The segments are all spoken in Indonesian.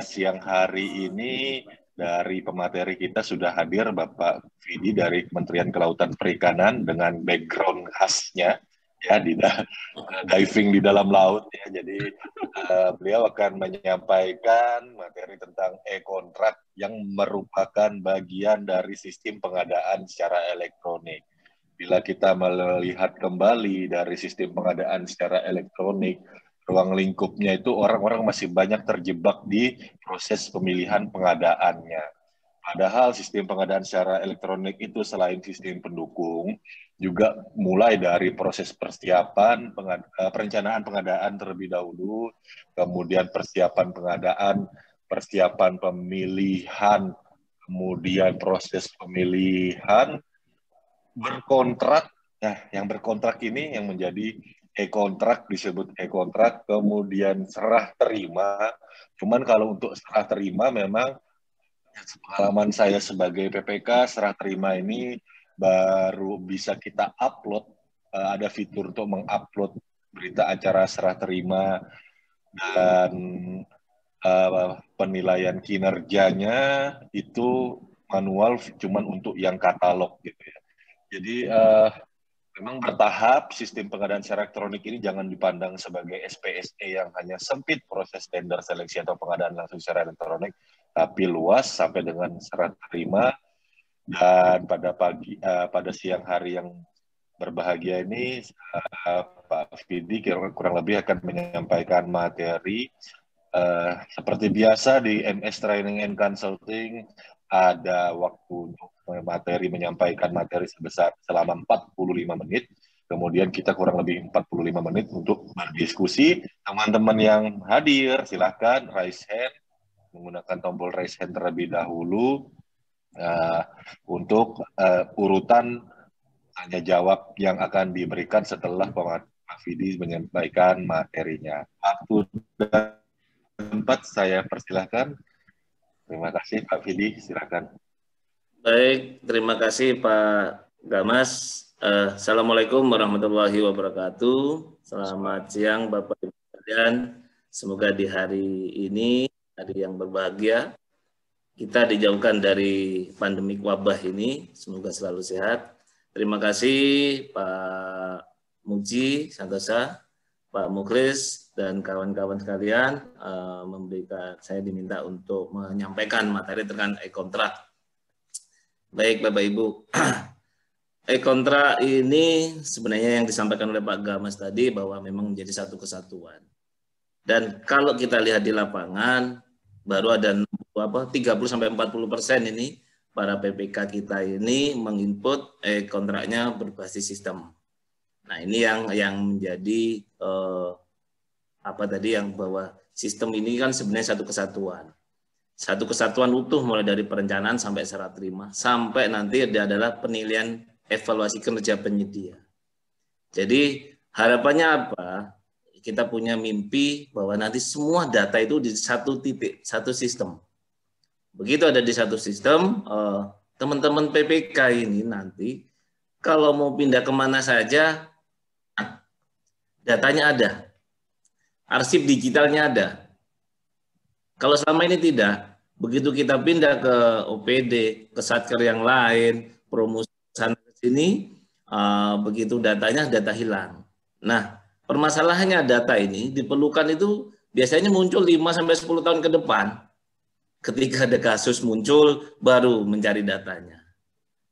siang hari ini dari pemateri kita sudah hadir Bapak Vidi dari Kementerian Kelautan Perikanan dengan background khasnya ya di diving di dalam laut ya. Jadi uh, beliau akan menyampaikan materi tentang e-kontrak yang merupakan bagian dari sistem pengadaan secara elektronik. Bila kita melihat kembali dari sistem pengadaan secara elektronik, ruang lingkupnya itu orang-orang masih banyak terjebak di proses pemilihan pengadaannya. Padahal sistem pengadaan secara elektronik itu selain sistem pendukung, juga mulai dari proses persiapan, pengada, eh, perencanaan pengadaan terlebih dahulu, kemudian persiapan pengadaan, persiapan pemilihan, kemudian proses pemilihan, berkontrak, nah yang berkontrak ini yang menjadi e-kontrak disebut e-kontrak, kemudian serah terima. Cuman kalau untuk serah terima memang pengalaman saya sebagai PPK serah terima ini baru bisa kita upload eh, ada fitur untuk mengupload berita acara serah terima dan eh, penilaian kinerjanya itu manual cuman untuk yang katalog gitu ya. Jadi uh, memang bertahap sistem pengadaan secara elektronik ini jangan dipandang sebagai SPSE yang hanya sempit proses tender seleksi atau pengadaan langsung secara elektronik, tapi luas sampai dengan serah terima dan pada pagi uh, pada siang hari yang berbahagia ini uh, Pak Fidi kurang lebih akan menyampaikan materi uh, seperti biasa di MS Training and Consulting ada waktu untuk materi menyampaikan materi sebesar selama 45 menit. Kemudian kita kurang lebih 45 menit untuk berdiskusi. Teman-teman yang hadir silahkan raise hand menggunakan tombol raise hand terlebih dahulu uh, untuk uh, urutan hanya jawab yang akan diberikan setelah Pak Fidi menyampaikan materinya. Waktu dan tempat saya persilahkan Terima kasih Pak Fidi, silakan. Baik, terima kasih Pak Gamas. Uh, Assalamualaikum warahmatullahi wabarakatuh. Selamat siang Bapak Ibu sekalian. Semoga di hari ini, hari yang berbahagia, kita dijauhkan dari pandemi wabah ini. Semoga selalu sehat. Terima kasih Pak Muji Santosa Pak Mukris dan kawan-kawan sekalian uh, memberikan saya diminta untuk menyampaikan materi terkait e-kontrak. Baik Bapak Ibu, e-kontrak ini sebenarnya yang disampaikan oleh Pak Gamas tadi bahwa memang menjadi satu kesatuan. Dan kalau kita lihat di lapangan baru ada apa 30 sampai 40 persen ini para PPK kita ini menginput e-kontraknya berbasis sistem. Nah ini yang yang menjadi eh, apa tadi yang bahwa sistem ini kan sebenarnya satu kesatuan. Satu kesatuan utuh mulai dari perencanaan sampai serah terima, sampai nanti ada adalah penilaian evaluasi kinerja penyedia. Jadi harapannya apa? Kita punya mimpi bahwa nanti semua data itu di satu titik, satu sistem. Begitu ada di satu sistem, eh, teman-teman PPK ini nanti kalau mau pindah kemana saja Datanya ada. Arsip digitalnya ada. Kalau selama ini tidak, begitu kita pindah ke OPD, ke satker yang lain, promosi sana ke sini, uh, begitu datanya data hilang. Nah, permasalahannya data ini diperlukan itu biasanya muncul 5 sampai 10 tahun ke depan. Ketika ada kasus muncul baru mencari datanya.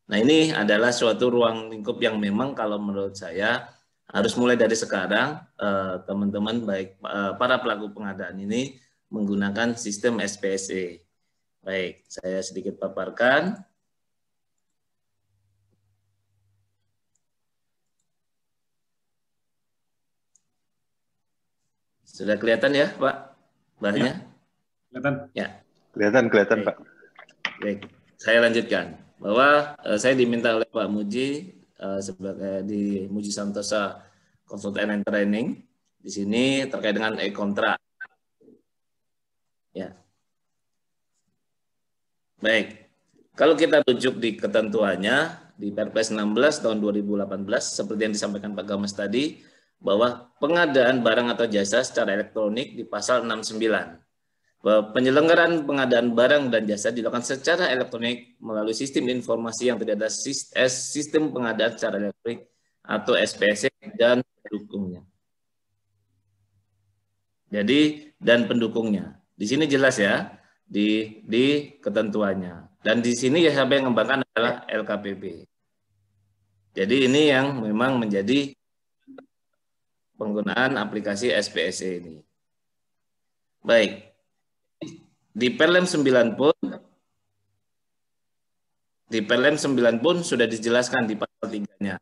Nah, ini adalah suatu ruang lingkup yang memang kalau menurut saya harus mulai dari sekarang eh, teman-teman baik eh, para pelaku pengadaan ini menggunakan sistem SPSE. Baik, saya sedikit paparkan. Sudah kelihatan ya, Pak? Bahannya? Ya, kelihatan. Ya. Kelihatan, kelihatan, Pak. Baik, saya lanjutkan. Bahwa eh, saya diminta oleh Pak Muji uh, sebagai eh, di Muji Santosa Consultant and Training di sini terkait dengan e-kontrak. Ya. Baik. Kalau kita rujuk di ketentuannya di Perpres 16 tahun 2018 seperti yang disampaikan Pak Gamas tadi bahwa pengadaan barang atau jasa secara elektronik di pasal 69 penyelenggaraan pengadaan barang dan jasa dilakukan secara elektronik melalui sistem informasi yang tidak ada eh, sistem pengadaan secara elektronik atau SPSE dan pendukungnya. Jadi dan pendukungnya. Di sini jelas ya di di ketentuannya. Dan di sini ya yang mengembangkan adalah LKPP. Jadi ini yang memang menjadi penggunaan aplikasi SPSE ini. Baik, di Perlem 9 pun di Perlem 9 pun sudah dijelaskan di pasal 3-nya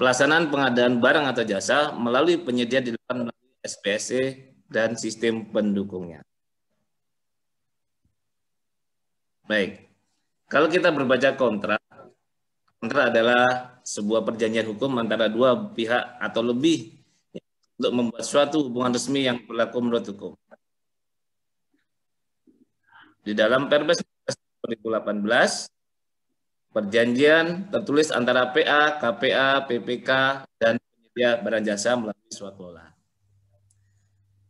pelaksanaan pengadaan barang atau jasa melalui penyedia di dalam SPSC e dan sistem pendukungnya. Baik. Kalau kita berbaca kontrak, kontrak adalah sebuah perjanjian hukum antara dua pihak atau lebih untuk membuat suatu hubungan resmi yang berlaku menurut hukum. Di dalam Perpres 2018, perjanjian tertulis antara PA, KPA, PPK, dan penyedia barang jasa melalui swakola.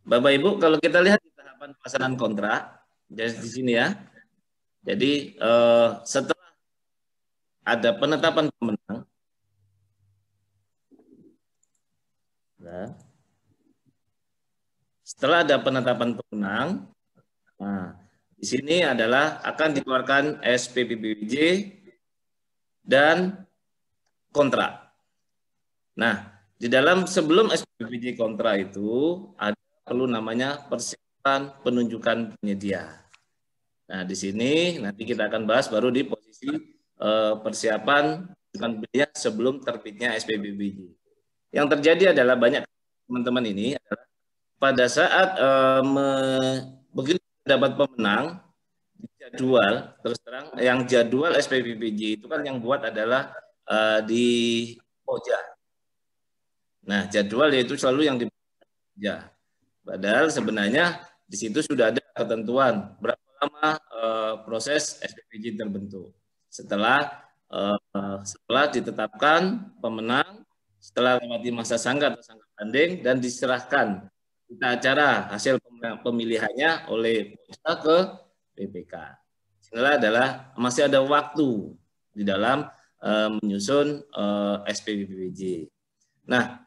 Bapak Ibu, kalau kita lihat di tahapan pelaksanaan kontrak, jadi di sini ya. Jadi eh, setelah ada penetapan pemenang, ya. setelah ada penetapan pemenang, nah, di sini adalah akan dikeluarkan SPBBJ dan kontrak. Nah, di dalam sebelum SPPBJ kontrak itu ada perlu namanya persiapan penunjukan penyedia. Nah, di sini nanti kita akan bahas baru di posisi eh, persiapan penunjukan penyedia sebelum terbitnya SPBBJ. Yang terjadi adalah banyak teman-teman ini adalah pada saat eh, me, begitu dapat pemenang jadwal terus terang yang jadwal SPBPJ itu kan yang buat adalah uh, di poja. Nah jadwal yaitu selalu yang di poja. Padahal sebenarnya di situ sudah ada ketentuan berapa lama uh, proses SPBPJ terbentuk. Setelah uh, setelah ditetapkan pemenang, setelah mati masa sangka atau sangka banding dan diserahkan berita acara hasil pemilihannya oleh Polda ke BPK. Inilah adalah masih ada waktu di dalam uh, menyusun uh, Nah,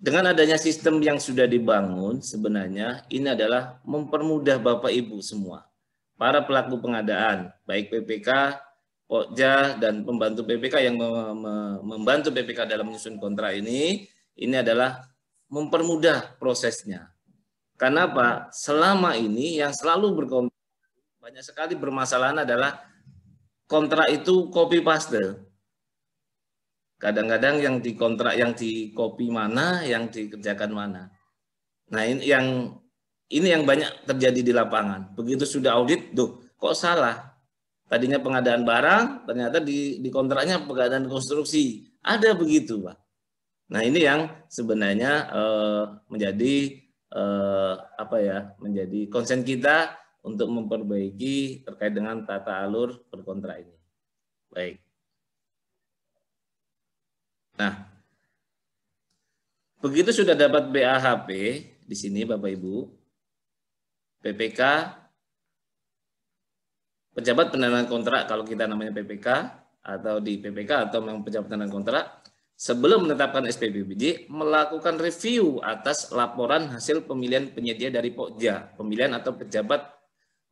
dengan adanya sistem yang sudah dibangun, sebenarnya ini adalah mempermudah Bapak Ibu semua, para pelaku pengadaan, baik PPK, POJA dan pembantu PPK yang membantu PPK dalam menyusun kontrak ini, ini adalah mempermudah prosesnya karena apa? Selama ini yang selalu banyak sekali bermasalah adalah kontrak itu copy paste. Kadang-kadang yang di kontrak yang di copy mana, yang dikerjakan mana. Nah, ini yang ini yang banyak terjadi di lapangan. Begitu sudah audit, tuh kok salah? Tadinya pengadaan barang, ternyata di, di kontraknya pengadaan konstruksi. Ada begitu, Pak. Nah, ini yang sebenarnya e, menjadi eh, apa ya menjadi konsen kita untuk memperbaiki terkait dengan tata alur berkontrak ini. Baik. Nah, begitu sudah dapat BAHP di sini Bapak Ibu, PPK pejabat pendanaan kontrak kalau kita namanya PPK atau di PPK atau memang pejabat pendanaan kontrak sebelum menetapkan SPBBJ melakukan review atas laporan hasil pemilihan penyedia dari Pokja, pemilihan atau pejabat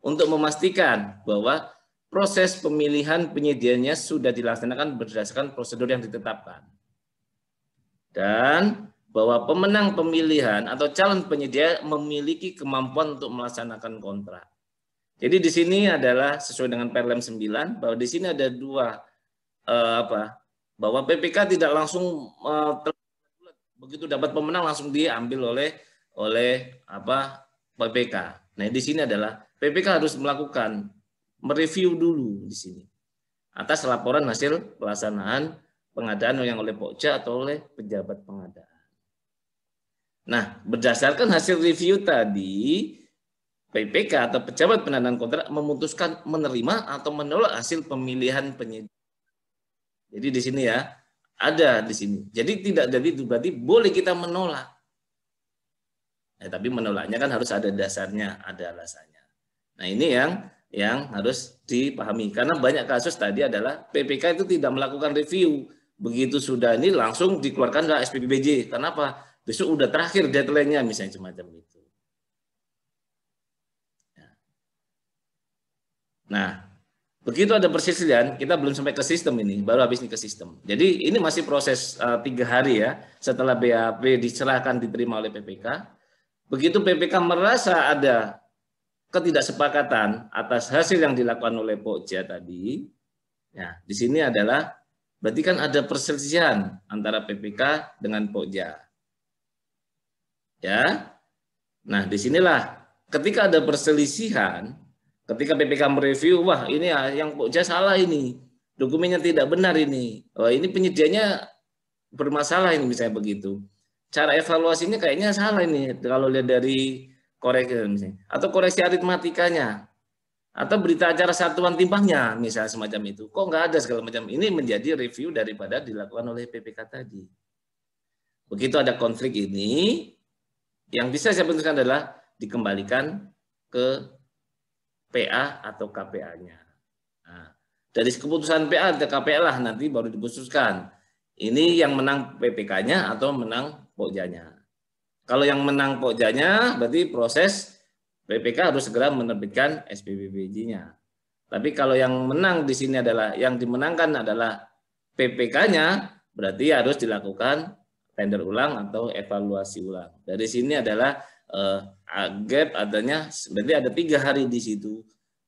untuk memastikan bahwa proses pemilihan penyedianya sudah dilaksanakan berdasarkan prosedur yang ditetapkan. Dan bahwa pemenang pemilihan atau calon penyedia memiliki kemampuan untuk melaksanakan kontrak. Jadi di sini adalah sesuai dengan Perlem 9 bahwa di sini ada dua eh, apa bahwa PPK tidak langsung uh, begitu dapat pemenang langsung diambil oleh oleh apa PPK. Nah di sini adalah PPK harus melakukan mereview dulu di sini atas laporan hasil pelaksanaan pengadaan yang oleh Pokja atau oleh pejabat pengadaan. Nah berdasarkan hasil review tadi PPK atau pejabat pengadaan kontrak memutuskan menerima atau menolak hasil pemilihan penyedia jadi di sini ya, ada di sini. Jadi tidak jadi berarti boleh kita menolak. Ya, tapi menolaknya kan harus ada dasarnya, ada alasannya. Nah ini yang yang harus dipahami karena banyak kasus tadi adalah PPK itu tidak melakukan review begitu sudah ini langsung dikeluarkan dari SPBJ. Kenapa? Besok udah terakhir deadline-nya misalnya semacam itu. Ya. Nah, Begitu ada persisian, kita belum sampai ke sistem ini, baru habis ini ke sistem. Jadi ini masih proses eh, tiga hari ya, setelah BAP diserahkan diterima oleh PPK. Begitu PPK merasa ada ketidaksepakatan atas hasil yang dilakukan oleh Pokja tadi, ya di sini adalah berarti kan ada perselisihan antara PPK dengan Pokja. Ya, nah disinilah ketika ada perselisihan Ketika PPK mereview, wah ini ya yang Pokja salah ini, dokumennya tidak benar ini, wah ini penyedianya bermasalah ini misalnya begitu. Cara evaluasinya kayaknya salah ini kalau lihat dari koreksi misalnya, atau koreksi aritmatikanya, atau berita acara satuan timpangnya misalnya semacam itu kok nggak ada segala macam ini menjadi review daripada dilakukan oleh PPK tadi begitu ada konflik ini yang bisa saya putuskan adalah dikembalikan ke PA atau KPA-nya. Nah, dari keputusan PA atau KPA lah nanti baru diputuskan. Ini yang menang PPK-nya atau menang POKJ-nya Kalau yang menang POKJ-nya berarti proses PPK harus segera menerbitkan SPBPJ-nya. Tapi kalau yang menang di sini adalah yang dimenangkan adalah PPK-nya berarti harus dilakukan tender ulang atau evaluasi ulang. Dari sini adalah eh, gap adanya berarti ada tiga hari di situ.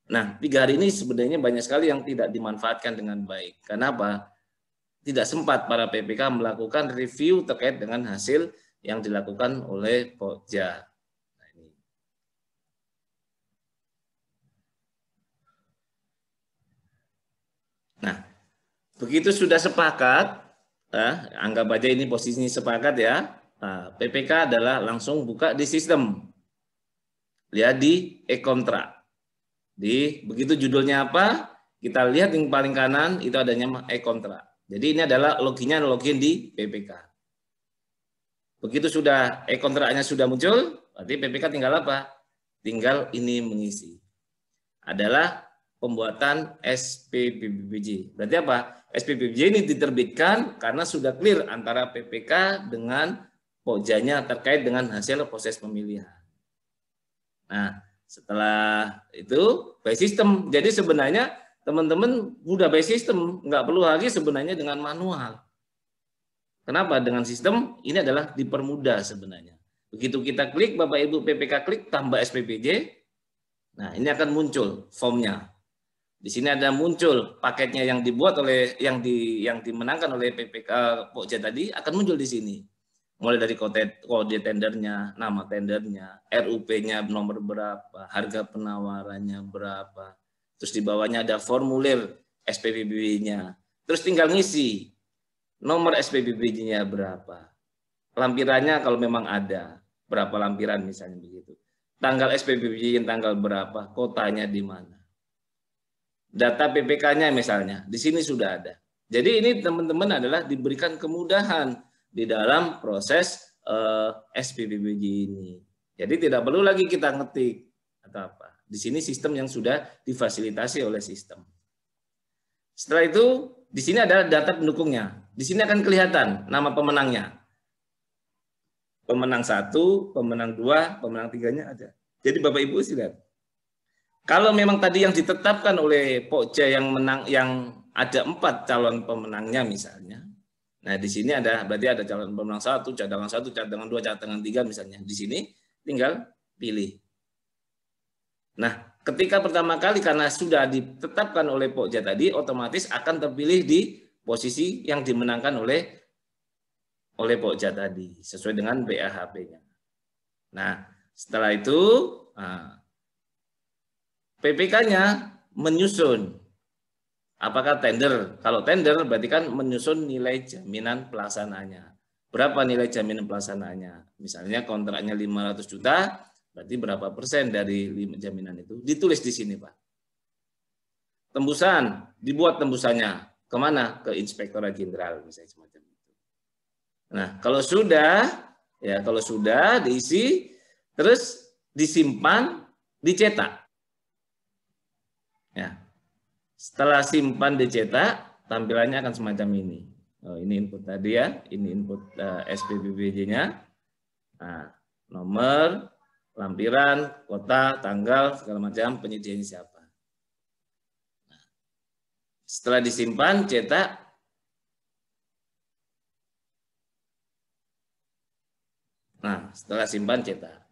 Nah, tiga hari ini sebenarnya banyak sekali yang tidak dimanfaatkan dengan baik. Kenapa? Tidak sempat para PPK melakukan review terkait dengan hasil yang dilakukan oleh POJA. Nah, nah, begitu sudah sepakat, eh, anggap aja ini posisinya sepakat ya. Nah, PPK adalah langsung buka di sistem lihat ya, di e-kontra. Di begitu judulnya apa, kita lihat yang paling kanan itu adanya e-kontra. Jadi ini adalah loginnya login di PPK. Begitu sudah e-kontraknya sudah muncul, berarti PPK tinggal apa? Tinggal ini mengisi. Adalah pembuatan SPBBJ. Berarti apa? SPBBJ ini diterbitkan karena sudah clear antara PPK dengan pokjanya terkait dengan hasil proses pemilihan. Nah, setelah itu by system. Jadi sebenarnya teman-teman udah by system, nggak perlu lagi sebenarnya dengan manual. Kenapa? Dengan sistem ini adalah dipermudah sebenarnya. Begitu kita klik, Bapak Ibu PPK klik, tambah SPPJ. Nah, ini akan muncul formnya. Di sini ada muncul paketnya yang dibuat oleh yang di yang dimenangkan oleh PPK eh, Pokja tadi akan muncul di sini mulai dari kode, kode tendernya, nama tendernya, RUP-nya nomor berapa, harga penawarannya berapa, terus di bawahnya ada formulir SPBB-nya, terus tinggal ngisi nomor SPBB-nya berapa, lampirannya kalau memang ada, berapa lampiran misalnya begitu, tanggal SPBB tanggal berapa, kotanya di mana, data PPK-nya misalnya, di sini sudah ada. Jadi ini teman-teman adalah diberikan kemudahan di dalam proses uh, eh, SPBBG ini. Jadi tidak perlu lagi kita ngetik atau apa. Di sini sistem yang sudah difasilitasi oleh sistem. Setelah itu, di sini ada data pendukungnya. Di sini akan kelihatan nama pemenangnya. Pemenang satu, pemenang dua, pemenang tiganya ada. Jadi Bapak Ibu silakan. Kalau memang tadi yang ditetapkan oleh Pokja yang menang yang ada empat calon pemenangnya misalnya, Nah, di sini ada berarti ada calon pemenang satu, cadangan satu, cadangan dua, cadangan tiga misalnya. Di sini tinggal pilih. Nah, ketika pertama kali karena sudah ditetapkan oleh Pokja tadi, otomatis akan terpilih di posisi yang dimenangkan oleh oleh Pokja tadi sesuai dengan PAHP-nya. Nah, setelah itu ah, PPK-nya menyusun Apakah tender? Kalau tender berarti kan menyusun nilai jaminan pelaksanaannya. Berapa nilai jaminan pelaksanaannya? Misalnya kontraknya 500 juta, berarti berapa persen dari jaminan itu? Ditulis di sini, Pak. Tembusan, dibuat tembusannya. Kemana? Ke Inspektorat Jenderal, misalnya semacam itu. Nah, kalau sudah, ya kalau sudah diisi, terus disimpan, dicetak. Setelah simpan dicetak, tampilannya akan semacam ini. Oh, ini input tadi ya, ini input uh, eh, SPBBJ-nya. Nah, nomor, lampiran, kota, tanggal, segala macam, penyediaannya siapa. Nah, setelah disimpan, cetak, Nah, setelah simpan cetak.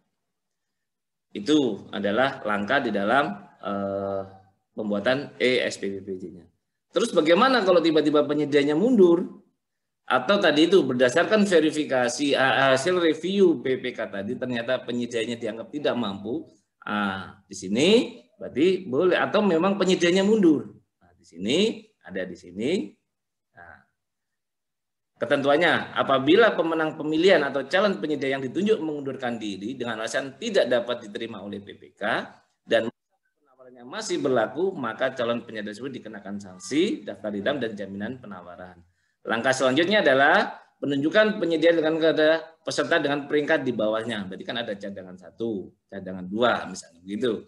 Itu adalah langkah di dalam uh, pembuatan ESPBPJ-nya. Terus bagaimana kalau tiba-tiba penyedianya mundur? Atau tadi itu berdasarkan verifikasi hasil review PPK tadi ternyata penyedianya dianggap tidak mampu. Ah, di sini berarti boleh atau memang penyedianya mundur. Nah, di sini ada di sini. Nah, ketentuannya apabila pemenang pemilihan atau calon penyedia yang ditunjuk mengundurkan diri dengan alasan tidak dapat diterima oleh PPK dasarnya masih berlaku, maka calon penyedia tersebut dikenakan sanksi, daftar didam dan jaminan penawaran. Langkah selanjutnya adalah penunjukan penyedia dengan kepada peserta dengan peringkat di bawahnya. Berarti kan ada cadangan satu, cadangan dua, misalnya begitu.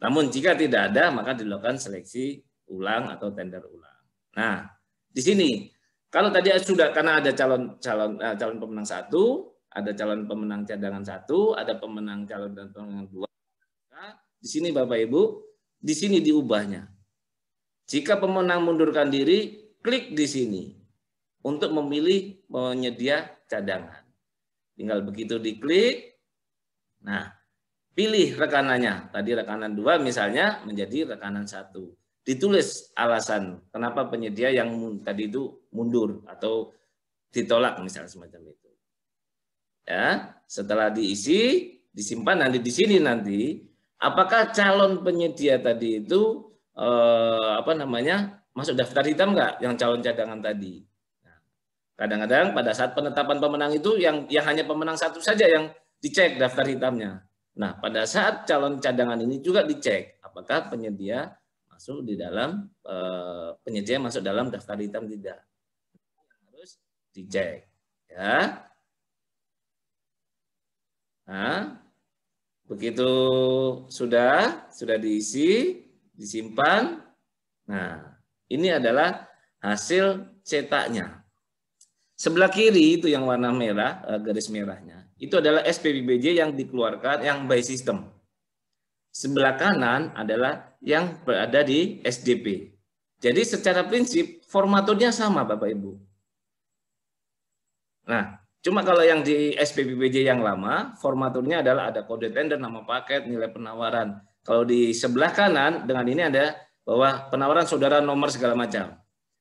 Namun jika tidak ada, maka dilakukan seleksi ulang atau tender ulang. Nah, di sini kalau tadi sudah karena ada calon calon eh, calon pemenang satu, ada calon pemenang cadangan satu, ada pemenang calon dan pemenang dua. Nah, di sini Bapak Ibu di sini diubahnya. Jika pemenang mundurkan diri, klik di sini untuk memilih penyedia cadangan. Tinggal begitu diklik, nah pilih rekanannya. Tadi rekanan dua misalnya menjadi rekanan satu. Ditulis alasan kenapa penyedia yang tadi itu mundur atau ditolak misalnya semacam itu. Ya, setelah diisi, disimpan nanti di sini nanti apakah calon penyedia tadi itu eh, apa namanya masuk daftar hitam nggak yang calon cadangan tadi? Nah, kadang-kadang pada saat penetapan pemenang itu yang yang hanya pemenang satu saja yang dicek daftar hitamnya. Nah, pada saat calon cadangan ini juga dicek apakah penyedia masuk di dalam eh, penyedia masuk dalam daftar hitam tidak. Harus dicek, ya. Nah, Begitu sudah, sudah diisi, disimpan. Nah, ini adalah hasil cetaknya. Sebelah kiri itu yang warna merah, eh, garis merahnya. Itu adalah SPBBJ yang dikeluarkan, yang by system. Sebelah kanan adalah yang berada di SDP. Jadi secara prinsip formaturnya sama Bapak Ibu. Nah, Cuma kalau yang di SPBPJ yang lama, formaturnya adalah ada kode tender, nama paket, nilai penawaran. Kalau di sebelah kanan dengan ini ada bahwa penawaran saudara nomor segala macam.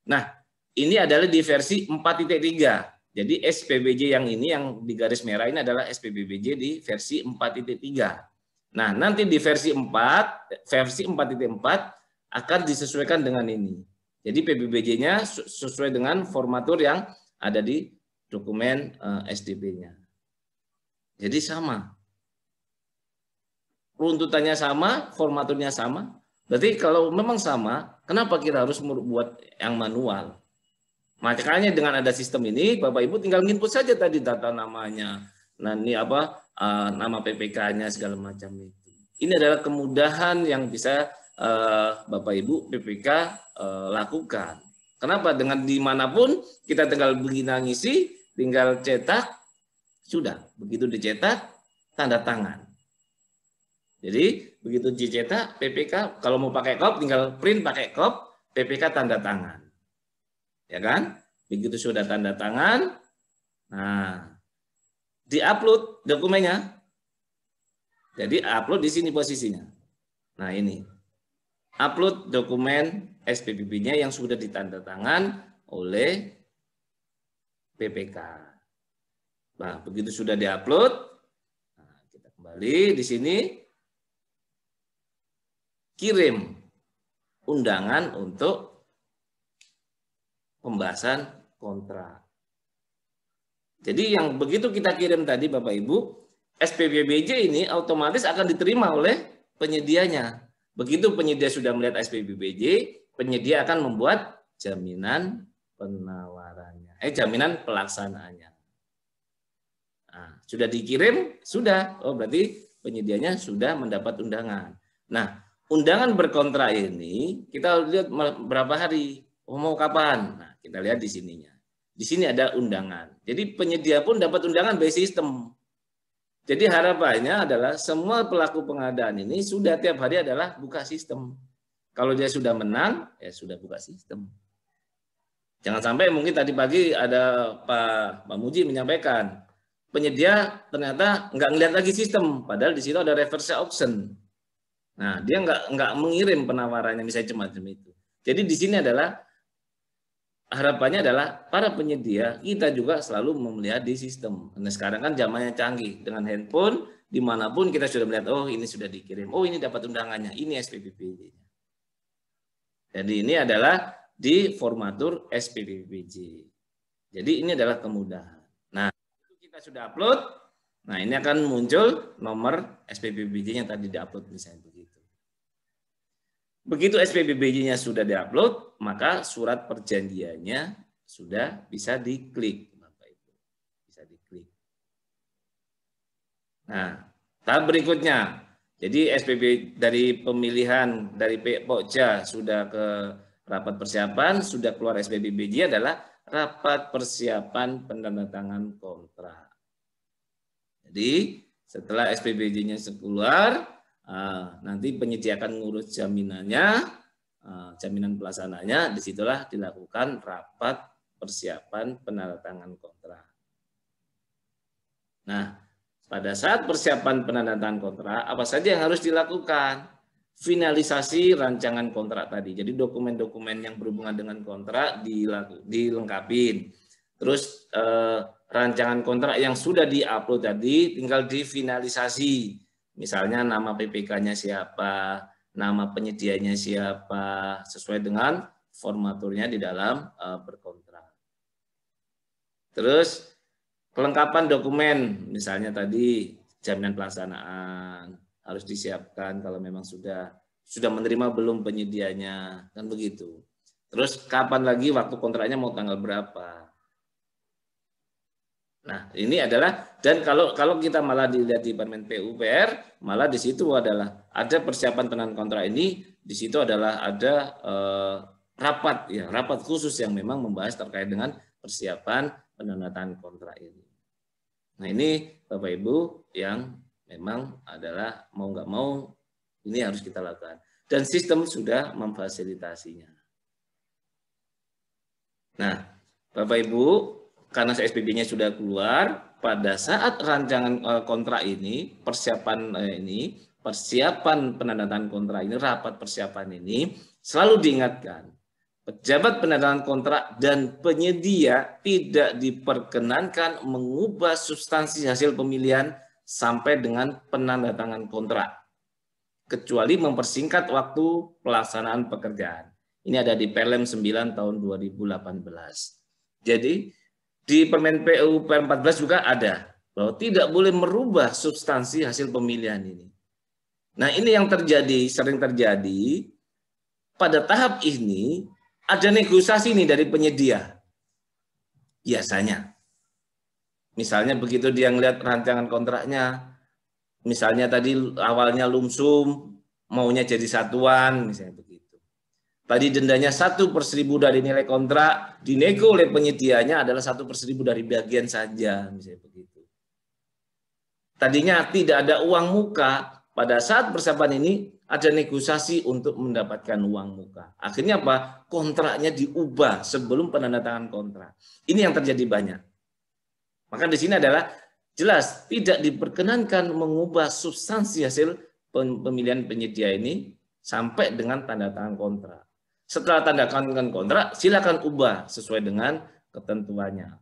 Nah, ini adalah di versi 4.3. Jadi SPBJ yang ini yang di garis merah ini adalah SPBPJ di versi 4.3. Nah, nanti di versi 4, versi 4.4 akan disesuaikan dengan ini. Jadi PBBJ-nya sesuai dengan formatur yang ada di dokumen eh, sdp nya Jadi sama. Runtutannya sama, formaturnya sama. Berarti kalau memang sama, kenapa kita harus membuat yang manual? Makanya dengan ada sistem ini, Bapak Ibu tinggal input saja tadi data namanya, Nah, ini apa eh, nama PPK-nya segala macam itu. Ini adalah kemudahan yang bisa eh, Bapak Ibu PPK lakukan. Kenapa? Dengan dimanapun kita tinggal begini ngisi, tinggal cetak, sudah. Begitu dicetak, tanda tangan. Jadi begitu dicetak, PPK kalau mau pakai kop tinggal print pakai kop, PPK tanda tangan. Ya kan? Begitu sudah tanda tangan, nah diupload dokumennya. Jadi upload di sini posisinya. Nah ini upload dokumen SPBB-nya yang sudah ditandatangan oleh PPK. Nah, begitu sudah diupload, nah, kita kembali di sini kirim undangan untuk pembahasan kontrak. Jadi yang begitu kita kirim tadi Bapak Ibu, SPBBJ ini otomatis akan diterima oleh penyedianya. Begitu penyedia sudah melihat SPBBJ, penyedia akan membuat jaminan penawarannya. Eh, jaminan pelaksanaannya. Nah, sudah dikirim? Sudah. Oh, berarti penyedianya sudah mendapat undangan. Nah, undangan berkontra ini kita lihat berapa hari, oh, mau kapan. Nah, kita lihat di sininya. Di sini ada undangan. Jadi penyedia pun dapat undangan by system. Jadi harapannya adalah semua pelaku pengadaan ini sudah tiap hari adalah buka sistem. Kalau dia sudah menang, ya sudah buka sistem. Jangan sampai mungkin tadi pagi ada Pak, Pak Muji menyampaikan, penyedia ternyata nggak ngeliat lagi sistem, padahal di situ ada reverse option. Nah, dia nggak nggak mengirim penawarannya misalnya cuma-cuma itu. Jadi di sini adalah harapannya adalah para penyedia kita juga selalu melihat di sistem. Nah sekarang kan zamannya canggih dengan handphone dimanapun kita sudah melihat oh ini sudah dikirim, oh ini dapat undangannya, ini SPPPJ. Jadi ini adalah di formatur SPPPJ. Jadi ini adalah kemudahan. Nah kita sudah upload, nah ini akan muncul nomor SPPPJ yang tadi diupload misalnya. Begitu spbbj nya sudah diupload, maka surat perjanjiannya sudah bisa diklik, Bapak Ibu. Bisa diklik. Nah, tahap berikutnya. Jadi SPB dari pemilihan dari Pokja sudah ke rapat persiapan, sudah keluar SPBBJ adalah rapat persiapan penandatangan kontrak. Jadi setelah SPBJ-nya keluar, Ah, nanti penyediakan ngurus jaminannya, ah, jaminan pelaksananya, disitulah dilakukan rapat persiapan penandatangan kontrak. Nah, pada saat persiapan penandatangan kontrak, apa saja yang harus dilakukan? Finalisasi rancangan kontrak tadi. Jadi dokumen-dokumen yang berhubungan dengan kontrak dilengkapin. Terus eh, rancangan kontrak yang sudah di-upload tadi tinggal difinalisasi Misalnya nama PPK-nya siapa, nama penyedianya siapa, sesuai dengan formaturnya di dalam uh, berkontrak. Terus kelengkapan dokumen, misalnya tadi jaminan pelaksanaan harus disiapkan kalau memang sudah sudah menerima belum penyedianya kan begitu. Terus kapan lagi waktu kontraknya mau tanggal berapa? Nah, ini adalah dan kalau kalau kita malah dilihat di Permen PUPR, malah di situ adalah ada persiapan tenan kontrak ini, di situ adalah ada eh, rapat ya, rapat khusus yang memang membahas terkait dengan persiapan penandatangan kontrak ini. Nah, ini Bapak Ibu yang memang adalah mau nggak mau ini harus kita lakukan dan sistem sudah memfasilitasinya. Nah, Bapak Ibu, karena SPB-nya sudah keluar, pada saat rancangan eh, kontrak ini, persiapan eh, ini, persiapan penandatangan kontrak ini, rapat persiapan ini, selalu diingatkan, pejabat penandatangan kontrak dan penyedia tidak diperkenankan mengubah substansi hasil pemilihan sampai dengan penandatangan kontrak, kecuali mempersingkat waktu pelaksanaan pekerjaan. Ini ada di PLM 9 tahun 2018. Jadi, di Permen PUPR 14 juga ada bahwa tidak boleh merubah substansi hasil pemilihan ini. Nah, ini yang terjadi, sering terjadi pada tahap ini ada negosiasi nih dari penyedia. Biasanya. Misalnya begitu dia melihat rancangan kontraknya, misalnya tadi awalnya lumsum, maunya jadi satuan, misalnya Tadi dendanya satu per seribu dari nilai kontrak, dinego oleh penyedianya adalah satu per seribu dari bagian saja, misalnya begitu. Tadinya tidak ada uang muka, pada saat persiapan ini ada negosiasi untuk mendapatkan uang muka. Akhirnya apa? Kontraknya diubah sebelum penandatangan kontrak. Ini yang terjadi banyak. Maka di sini adalah jelas tidak diperkenankan mengubah substansi hasil pemilihan penyedia ini sampai dengan tanda tangan kontrak. Setelah tanda tangan kontrak, silakan ubah sesuai dengan ketentuannya.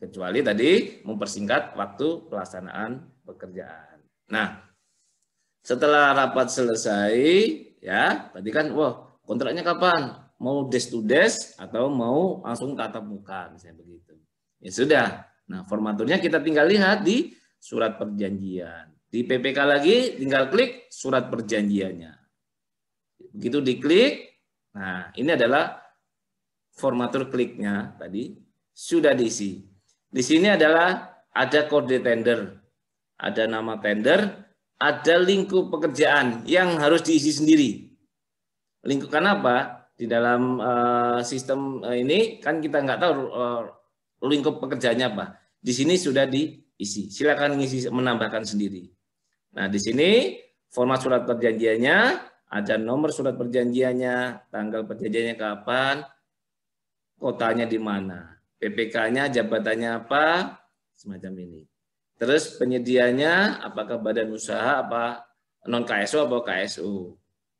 Kecuali tadi mempersingkat waktu pelaksanaan pekerjaan. Nah, setelah rapat selesai, ya tadi kan, wah kontraknya kapan? Mau desk to desk atau mau langsung tatap muka, misalnya begitu. Ya sudah. Nah, formaturnya kita tinggal lihat di surat perjanjian. Di PPK lagi tinggal klik surat perjanjiannya. Begitu diklik, nah ini adalah formatur kliknya tadi sudah diisi. Di sini adalah ada kode tender, ada nama tender, ada lingkup pekerjaan yang harus diisi sendiri. Lingkup kenapa? Di dalam eh, sistem eh, ini kan kita nggak tahu eh, lingkup pekerjaannya apa. Di sini sudah diisi. Silakan mengisi menambahkan sendiri. Nah, di sini format surat perjanjiannya ada nomor surat perjanjiannya, tanggal perjanjiannya kapan, kotanya di mana, PPK-nya jabatannya apa, semacam ini. Terus penyedianya apakah badan usaha apa non KSU atau KSU.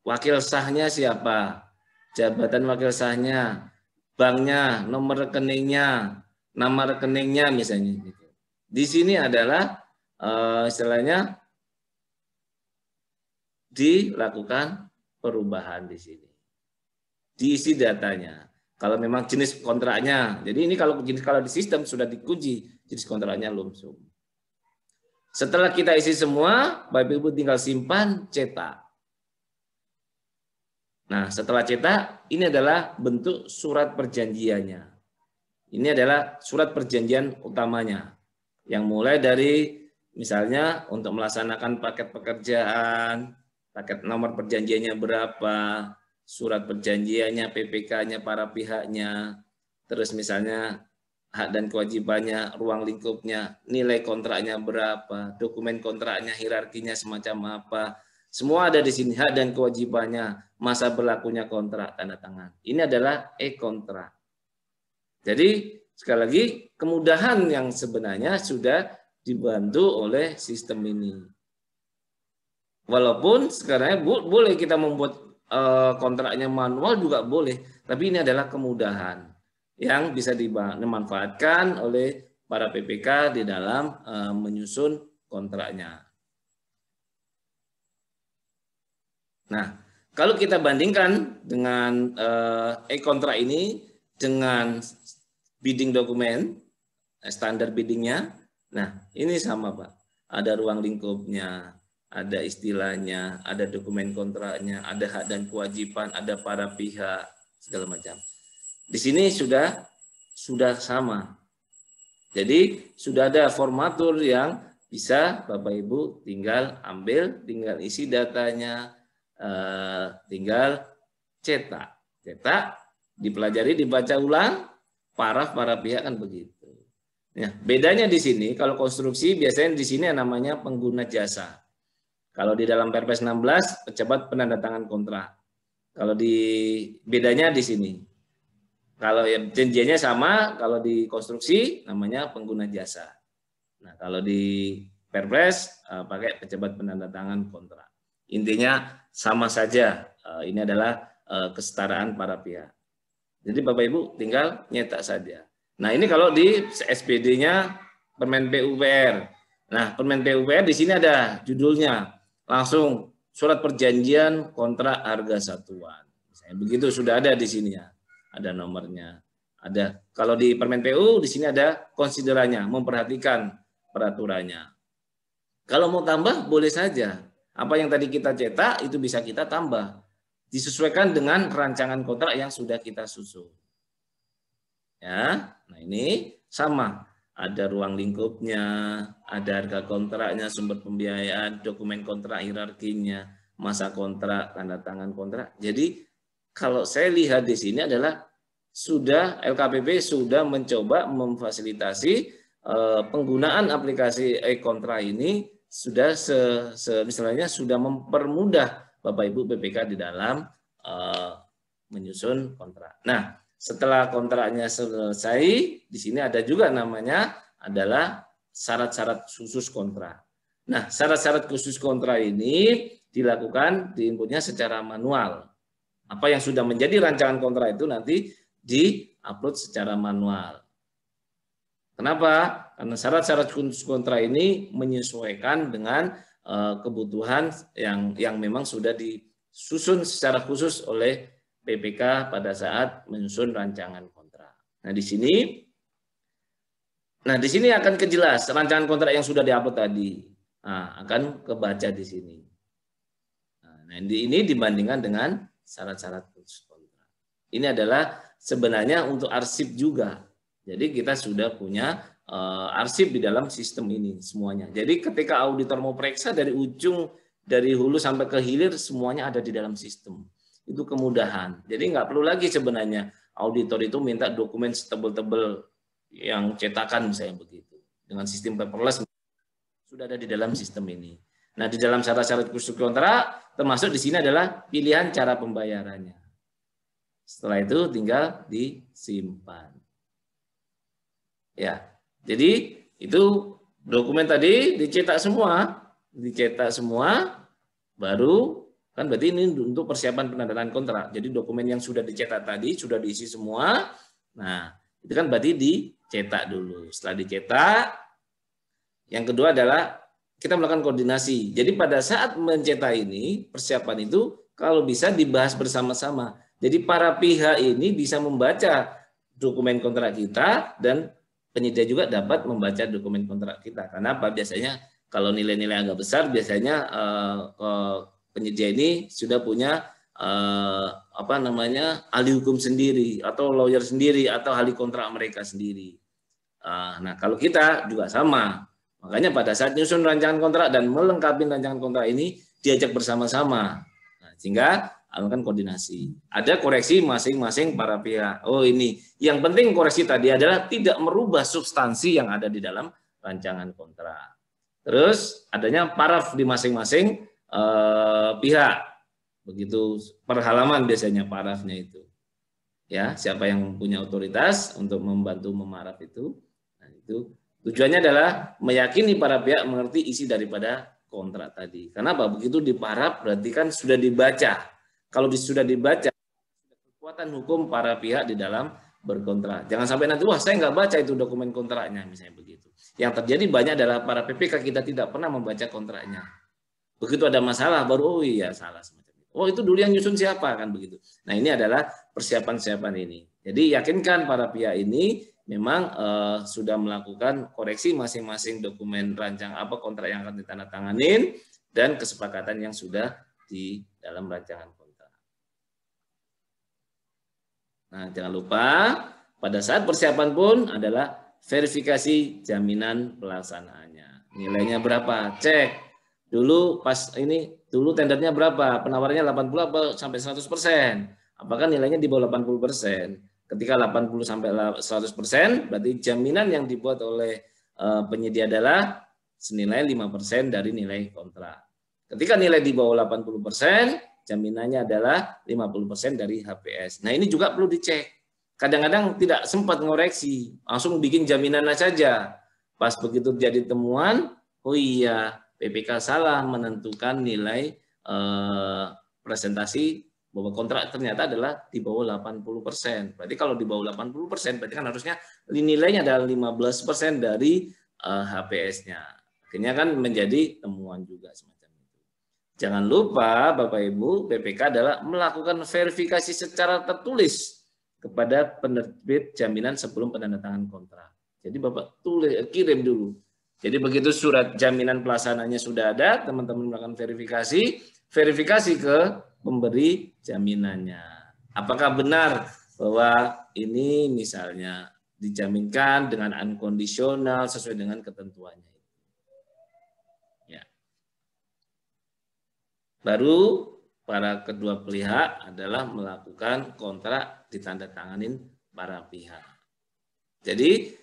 Wakil sahnya siapa? Jabatan wakil sahnya, banknya, nomor rekeningnya, nama rekeningnya misalnya. Gitu. Di sini adalah eh, istilahnya dilakukan perubahan di sini. Diisi datanya. Kalau memang jenis kontraknya. Jadi ini kalau jenis kalau di sistem sudah dikunci jenis kontraknya lumsum. Setelah kita isi semua, Bapak Ibu tinggal simpan cetak. Nah, setelah cetak, ini adalah bentuk surat perjanjiannya. Ini adalah surat perjanjian utamanya. Yang mulai dari misalnya untuk melaksanakan paket pekerjaan, paket nomor perjanjiannya berapa, surat perjanjiannya, PPK-nya, para pihaknya, terus misalnya hak dan kewajibannya, ruang lingkupnya, nilai kontraknya berapa, dokumen kontraknya, hierarkinya semacam apa, semua ada di sini hak dan kewajibannya, masa berlakunya kontrak tanda tangan. Ini adalah e-kontrak. Jadi sekali lagi kemudahan yang sebenarnya sudah dibantu oleh sistem ini. Walaupun sekarang boleh kita membuat eh, kontraknya manual juga boleh, tapi ini adalah kemudahan yang bisa dimanfaatkan oleh para PPK di dalam eh, menyusun kontraknya. Nah, kalau kita bandingkan dengan eh, e-kontrak ini dengan bidding dokumen, standar biddingnya, nah ini sama Pak, ada ruang lingkupnya, ada istilahnya, ada dokumen kontraknya, ada hak dan kewajiban, ada para pihak segala macam. Di sini sudah sudah sama. Jadi sudah ada formatur yang bisa Bapak Ibu tinggal ambil, tinggal isi datanya, eh, tinggal cetak. Cetak dipelajari, dibaca ulang, paraf para pihak kan begitu. Ya, bedanya di sini kalau konstruksi biasanya di sini namanya pengguna jasa. Kalau di dalam Perpres 16 pejabat penandatangan kontrak. Kalau di bedanya di sini. Kalau ya janjiannya sama, kalau di konstruksi namanya pengguna jasa. Nah, kalau di Perpres eh, pakai pejabat penandatangan kontrak. Intinya sama saja. Eh, ini adalah eh, kesetaraan para pihak. Jadi Bapak Ibu tinggal nyetak saja. Nah, ini kalau di SPD-nya Permen PUPR. Nah, Permen PUPR di sini ada judulnya langsung surat perjanjian kontrak harga satuan. Misalnya begitu sudah ada di sini ya. Ada nomornya. Ada kalau di Permen PU di sini ada konsideranya memperhatikan peraturannya. Kalau mau tambah boleh saja. Apa yang tadi kita cetak itu bisa kita tambah. Disesuaikan dengan rancangan kontrak yang sudah kita susun. Ya, nah ini sama ada ruang lingkupnya, ada harga kontraknya, sumber pembiayaan, dokumen kontrak hierarkinya, masa kontrak, tanda tangan kontrak. Jadi kalau saya lihat di sini adalah sudah LKPP sudah mencoba memfasilitasi eh, penggunaan aplikasi e-kontra ini sudah se, se, misalnya sudah mempermudah Bapak Ibu PPK di dalam eh, menyusun kontrak. Nah, setelah kontraknya selesai, di sini ada juga namanya adalah syarat-syarat khusus kontrak. Nah, syarat-syarat khusus kontrak ini dilakukan di inputnya secara manual. Apa yang sudah menjadi rancangan kontrak itu nanti di-upload secara manual. Kenapa? Karena syarat-syarat khusus kontrak ini menyesuaikan dengan eh, kebutuhan yang yang memang sudah disusun secara khusus oleh PPK pada saat menyusun rancangan kontrak. Nah, di sini Nah, di sini akan kejelas rancangan kontrak yang sudah diupload tadi. Nah, akan kebaca di sini. Nah, nah ini dibandingkan dengan syarat-syarat kontrak. Ini adalah sebenarnya untuk arsip juga. Jadi kita sudah punya uh, arsip di dalam sistem ini semuanya. Jadi ketika auditor mau periksa dari ujung dari hulu sampai ke hilir semuanya ada di dalam sistem itu kemudahan. Jadi nggak perlu lagi sebenarnya auditor itu minta dokumen setebel-tebel yang cetakan misalnya begitu. Dengan sistem paperless sudah ada di dalam sistem ini. Nah, di dalam syarat-syarat kursus kontrak termasuk di sini adalah pilihan cara pembayarannya. Setelah itu tinggal disimpan. Ya. Jadi itu dokumen tadi dicetak semua, dicetak semua baru Kan berarti ini untuk persiapan penandatangan kontrak. Jadi dokumen yang sudah dicetak tadi sudah diisi semua. Nah, itu kan berarti dicetak dulu. Setelah dicetak, yang kedua adalah kita melakukan koordinasi. Jadi pada saat mencetak ini, persiapan itu kalau bisa dibahas bersama-sama. Jadi para pihak ini bisa membaca dokumen kontrak kita dan penyedia juga dapat membaca dokumen kontrak kita. Karena apa? Biasanya kalau nilai-nilai agak besar, biasanya uh, uh, penyedia ini sudah punya eh, apa namanya ahli hukum sendiri atau lawyer sendiri atau ahli kontrak mereka sendiri. Ah, nah, kalau kita juga sama. Makanya pada saat nyusun rancangan kontrak dan melengkapi rancangan kontrak ini diajak bersama-sama. Nah, sehingga akan koordinasi. Ada koreksi masing-masing para pihak. Oh ini, yang penting koreksi tadi adalah tidak merubah substansi yang ada di dalam rancangan kontrak. Terus adanya paraf di masing-masing eh, pihak begitu perhalaman halaman biasanya parafnya itu ya siapa yang punya otoritas untuk membantu memaraf itu nah, itu tujuannya adalah meyakini para pihak mengerti isi daripada kontrak tadi karena apa begitu diparaf berarti kan sudah dibaca kalau sudah dibaca kekuatan hukum para pihak di dalam berkontrak. Jangan sampai nanti wah saya nggak baca itu dokumen kontraknya misalnya begitu. Yang terjadi banyak adalah para PPK kita tidak pernah membaca kontraknya. Begitu ada masalah baru oh iya salah semacam itu. Oh itu dulu yang nyusun siapa kan begitu. Nah ini adalah persiapan-persiapan ini. Jadi yakinkan para pihak ini memang uh, sudah melakukan koreksi masing-masing dokumen rancang apa kontrak yang akan ditandatangani dan kesepakatan yang sudah di dalam rancangan kontrak. Nah, jangan lupa pada saat persiapan pun adalah verifikasi jaminan pelaksanaannya. Nilainya berapa? Cek Dulu pas ini dulu tendernya berapa? Penawarannya 80 apa sampai 100 persen? Apakah nilainya di bawah 80 persen? Ketika 80 sampai 100 persen, berarti jaminan yang dibuat oleh eh, penyedia adalah senilai 5 persen dari nilai kontrak. Ketika nilai di bawah 80 persen, jaminannya adalah 50 persen dari HPS. Nah ini juga perlu dicek. Kadang-kadang tidak sempat ngoreksi, langsung bikin jaminan saja. Pas begitu jadi temuan, oh iya, PPK salah menentukan nilai eh, presentasi bahwa kontrak ternyata adalah di bawah 80%. Berarti kalau di bawah 80%, berarti kan harusnya nilainya adalah 15% dari eh, HPS-nya. Akhirnya kan menjadi temuan juga semacam itu. Jangan lupa Bapak Ibu, PPK adalah melakukan verifikasi secara tertulis kepada penerbit jaminan sebelum penandatangan kontrak. Jadi Bapak tulis kirim dulu jadi begitu surat jaminan pelaksananya sudah ada, teman-teman melakukan verifikasi, verifikasi ke pemberi jaminannya. Apakah benar bahwa ini misalnya dijaminkan dengan unconditional sesuai dengan ketentuannya. Ya. Baru para kedua pihak adalah melakukan kontrak ditandatanganin para pihak. Jadi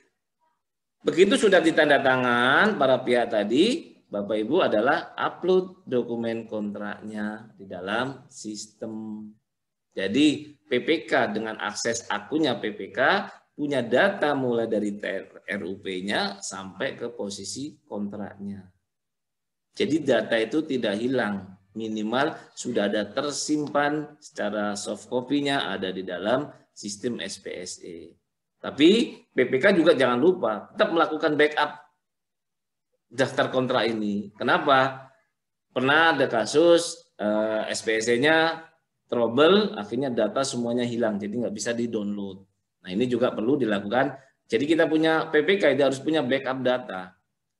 Begitu sudah ditandatangan para pihak tadi, Bapak Ibu adalah upload dokumen kontraknya di dalam sistem. Jadi PPK dengan akses akunnya PPK punya data mulai dari RUP-nya sampai ke posisi kontraknya. Jadi data itu tidak hilang, minimal sudah ada tersimpan secara soft copy-nya ada di dalam sistem SPSE. Tapi BPK juga jangan lupa tetap melakukan backup daftar kontrak ini. Kenapa? Pernah ada kasus eh, SPSC-nya trouble, akhirnya data semuanya hilang, jadi nggak bisa di-download. Nah ini juga perlu dilakukan. Jadi kita punya PPK itu harus punya backup data.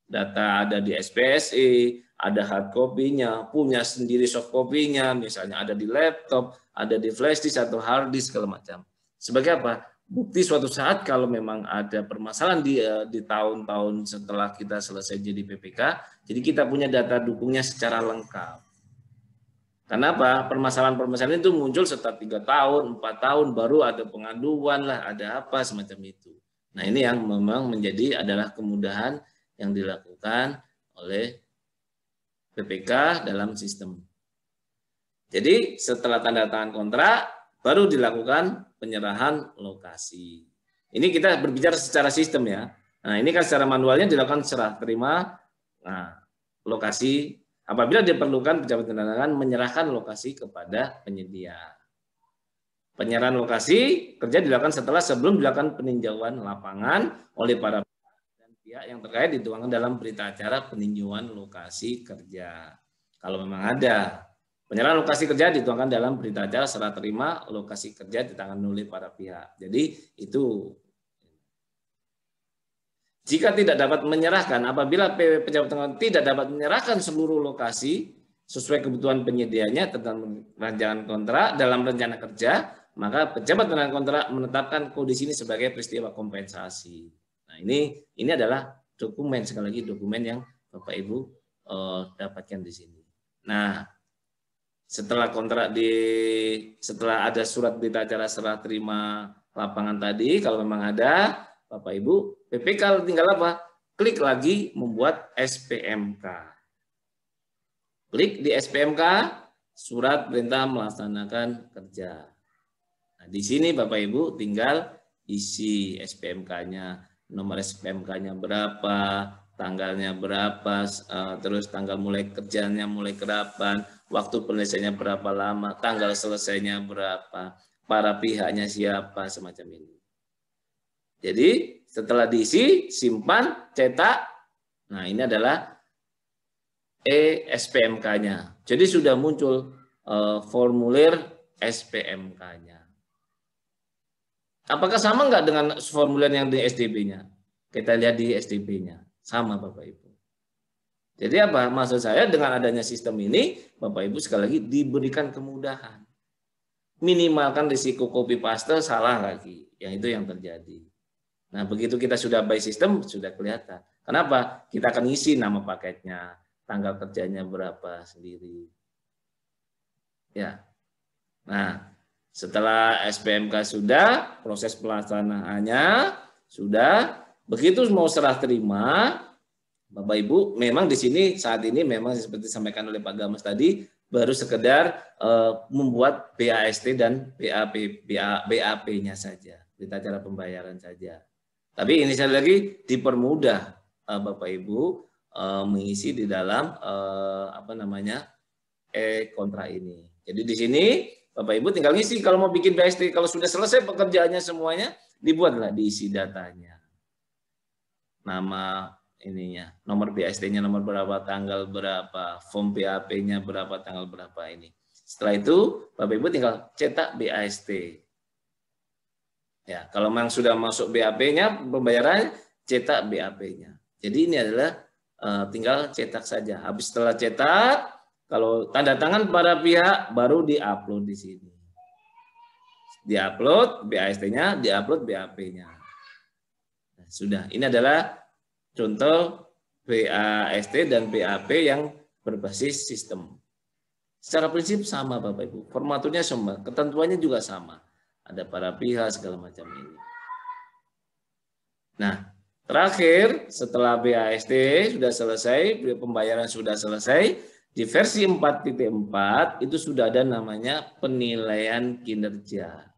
Data ada di SPSE, ada hard copy-nya, punya sendiri soft copy-nya, misalnya ada di laptop, ada di flash disk atau hard disk segala macam. Sebagai apa? bukti suatu saat kalau memang ada permasalahan di eh, di tahun-tahun setelah kita selesai jadi PPK, jadi kita punya data dukungnya secara lengkap. Kenapa? Permasalahan-permasalahan itu muncul setelah tiga tahun, empat tahun baru ada pengaduan lah, ada apa semacam itu. Nah ini yang memang menjadi adalah kemudahan yang dilakukan oleh PPK dalam sistem. Jadi setelah tanda tangan kontrak baru dilakukan penyerahan lokasi. Ini kita berbicara secara sistem ya. Nah, ini kan secara manualnya dilakukan serah terima nah, lokasi apabila diperlukan pejabat penerangan menyerahkan lokasi kepada penyedia. Penyerahan lokasi kerja dilakukan setelah sebelum dilakukan peninjauan lapangan oleh para dan pihak yang terkait dituangkan dalam berita acara peninjauan lokasi kerja. Kalau memang ada, Penyerahan lokasi kerja dituangkan dalam berita acara serah terima lokasi kerja ditangani oleh para pihak. Jadi itu jika tidak dapat menyerahkan, apabila PW pejabat tengah tidak dapat menyerahkan seluruh lokasi sesuai kebutuhan penyediaannya tentang rancangan kontrak dalam rencana kerja, maka pejabat penanganan kontrak menetapkan kondisi ini sebagai peristiwa kompensasi. Nah ini ini adalah dokumen sekali lagi dokumen yang Bapak Ibu eh, dapatkan di sini. Nah setelah kontrak di setelah ada surat berita acara serah terima lapangan tadi kalau memang ada Bapak Ibu PPK tinggal apa klik lagi membuat SPMK klik di SPMK surat perintah melaksanakan kerja nah, di sini Bapak Ibu tinggal isi SPMK-nya nomor SPMK-nya berapa tanggalnya berapa eh, terus tanggal mulai kerjanya mulai kerapan waktu penyelesaiannya berapa lama, tanggal selesainya berapa, para pihaknya siapa, semacam ini. Jadi setelah diisi, simpan, cetak. Nah ini adalah ESPMK-nya. Jadi sudah muncul e, formulir SPMK-nya. Apakah sama nggak dengan formulir yang di SDB-nya? Kita lihat di SDB-nya. Sama Bapak Ibu. Jadi apa maksud saya dengan adanya sistem ini, Bapak Ibu sekali lagi diberikan kemudahan. Minimalkan risiko copy paste salah lagi, yang itu yang terjadi. Nah, begitu kita sudah by sistem sudah kelihatan. Kenapa? Kita akan isi nama paketnya, tanggal kerjanya berapa sendiri. Ya. Nah, setelah SPMK sudah, proses pelaksanaannya sudah, begitu mau serah terima, Bapak Ibu, memang di sini saat ini memang seperti disampaikan oleh Pak Gamas tadi baru sekedar uh, membuat BAST dan BAP BAP-nya saja, berita cara pembayaran saja. Tapi ini sekali lagi dipermudah uh, Bapak Ibu uh, mengisi di dalam uh, apa namanya e kontra ini. Jadi di sini Bapak Ibu tinggal ngisi kalau mau bikin BST kalau sudah selesai pekerjaannya semuanya dibuatlah diisi datanya. Nama ininya nomor BST-nya nomor berapa tanggal berapa form BAP-nya berapa tanggal berapa ini setelah itu Bapak Ibu tinggal cetak BAST ya kalau memang sudah masuk BAP-nya pembayaran cetak BAP-nya jadi ini adalah uh, tinggal cetak saja habis setelah cetak kalau tanda tangan para pihak baru diupload di sini diupload BAST-nya diupload BAP-nya nah, sudah ini adalah contoh BAST dan BAP yang berbasis sistem. Secara prinsip sama Bapak Ibu, formaturnya sama, ketentuannya juga sama. Ada para pihak segala macam ini. Nah, terakhir setelah BAST sudah selesai, pembayaran sudah selesai, di versi 4.4 itu sudah ada namanya penilaian kinerja.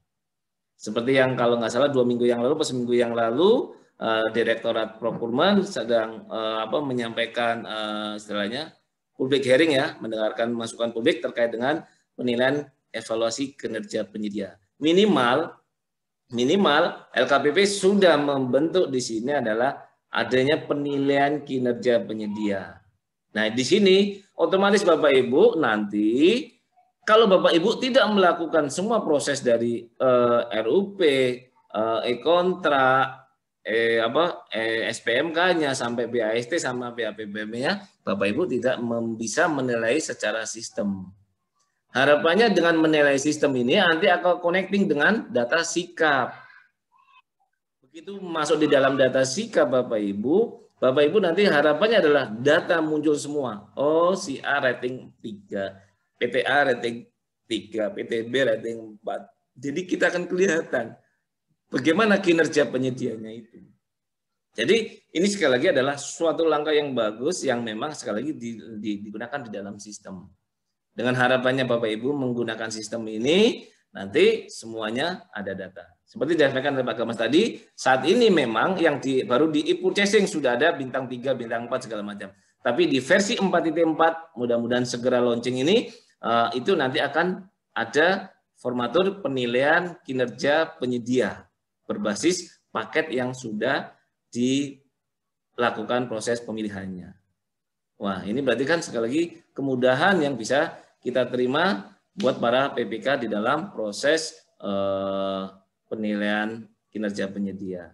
Seperti yang kalau nggak salah dua minggu yang lalu, pas minggu yang lalu, Eh, Direktorat Procurement sedang uh, apa menyampaikan uh, istilahnya publik hearing ya, mendengarkan masukan publik terkait dengan penilaian evaluasi kinerja penyedia. Minimal minimal LKPP sudah membentuk di sini adalah adanya penilaian kinerja penyedia. Nah, di sini otomatis Bapak Ibu nanti kalau Bapak Ibu tidak melakukan semua proses dari uh, RUP, e-kontrak, eh, apa eh, SPMK-nya sampai BAST sama BAPBM-nya, Bapak Ibu tidak bisa menilai secara sistem. Harapannya dengan menilai sistem ini nanti akan connecting dengan data sikap. Begitu masuk di dalam data sikap Bapak Ibu, Bapak Ibu nanti harapannya adalah data muncul semua. Oh, si A rating 3, PTA rating 3, PTB rating 4. Jadi kita akan kelihatan Bagaimana kinerja penyedianya itu? Jadi ini sekali lagi adalah suatu langkah yang bagus yang memang sekali lagi di, di, digunakan di dalam sistem. Dengan harapannya Bapak Ibu menggunakan sistem ini nanti semuanya ada data. Seperti disampaikan oleh Pak Gamas tadi, saat ini memang yang di, baru di e-purchasing sudah ada bintang 3, bintang 4 segala macam. Tapi di versi 4.4 mudah-mudahan segera launching ini uh, itu nanti akan ada formatur penilaian kinerja penyedia berbasis paket yang sudah dilakukan proses pemilihannya. Wah, ini berarti kan sekali lagi kemudahan yang bisa kita terima buat para PPK di dalam proses eh, penilaian kinerja penyedia.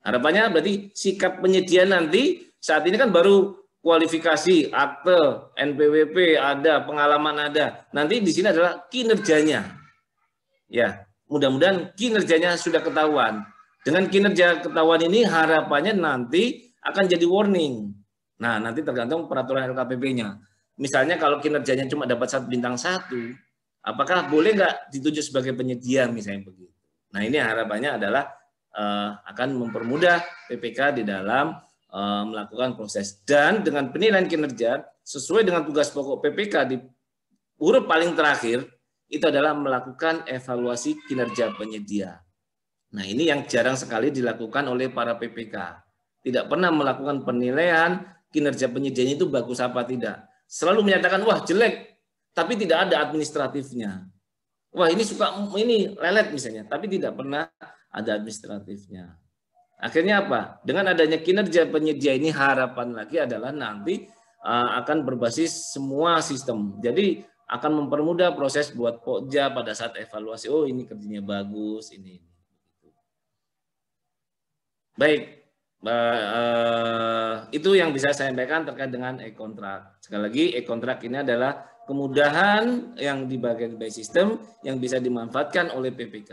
Harapannya berarti sikap penyedia nanti saat ini kan baru kualifikasi, akte, NPWP ada, pengalaman ada. Nanti di sini adalah kinerjanya. Ya, mudah-mudahan kinerjanya sudah ketahuan. Dengan kinerja ketahuan ini harapannya nanti akan jadi warning. Nah, nanti tergantung peraturan LKPP-nya. Misalnya kalau kinerjanya cuma dapat satu bintang satu, apakah boleh nggak dituju sebagai penyedia misalnya begitu. Nah ini harapannya adalah uh, akan mempermudah PPK di dalam uh, melakukan proses dan dengan penilaian kinerja sesuai dengan tugas pokok PPK di huruf paling terakhir itu adalah melakukan evaluasi kinerja penyedia. Nah, ini yang jarang sekali dilakukan oleh para PPK. Tidak pernah melakukan penilaian kinerja penyedianya itu bagus apa tidak. Selalu menyatakan, wah jelek, tapi tidak ada administratifnya. Wah ini suka ini lelet misalnya, tapi tidak pernah ada administratifnya. Akhirnya apa? Dengan adanya kinerja penyedia ini harapan lagi adalah nanti eh, akan berbasis semua sistem. Jadi akan mempermudah proses buat pokja pada saat evaluasi. Oh ini kerjanya bagus, ini Baik, eh, itu yang bisa saya sampaikan terkait dengan e-kontrak. Sekali lagi, e-kontrak ini adalah kemudahan yang dibagian by system yang bisa dimanfaatkan oleh PPK.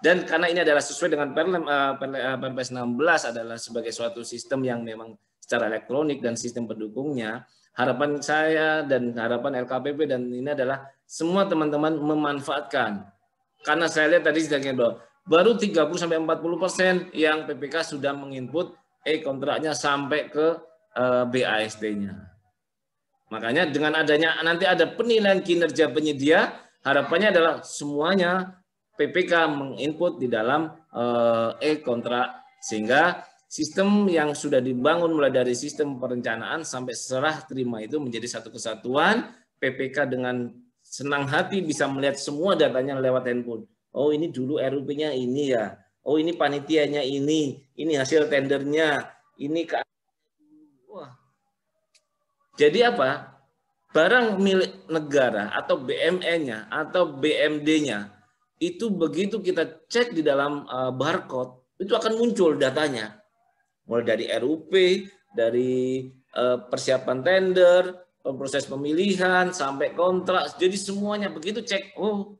Dan karena ini adalah sesuai dengan Perlem, uh, Perpres 16 adalah sebagai suatu sistem yang memang secara elektronik dan sistem pendukungnya, harapan saya dan harapan LKPP dan ini adalah semua teman-teman memanfaatkan. Karena saya lihat tadi sudah bahwa baru 30 sampai 40 persen yang PPK sudah menginput e kontraknya sampai ke uh, eh, BAST-nya. Makanya dengan adanya nanti ada penilaian kinerja penyedia, harapannya adalah semuanya PPK menginput di dalam e eh, kontrak sehingga sistem yang sudah dibangun mulai dari sistem perencanaan sampai serah terima itu menjadi satu kesatuan. PPK dengan senang hati bisa melihat semua datanya lewat handphone. Oh ini dulu RUP-nya ini ya. Oh ini panitianya ini, ini hasil tendernya, ini ke Wah. Jadi apa? Barang milik negara atau BMN-nya atau BMD-nya itu begitu kita cek di dalam eh, barcode itu akan muncul datanya mulai dari RUP, dari eh, persiapan tender, proses pemilihan sampai kontrak. Jadi semuanya begitu cek, oh,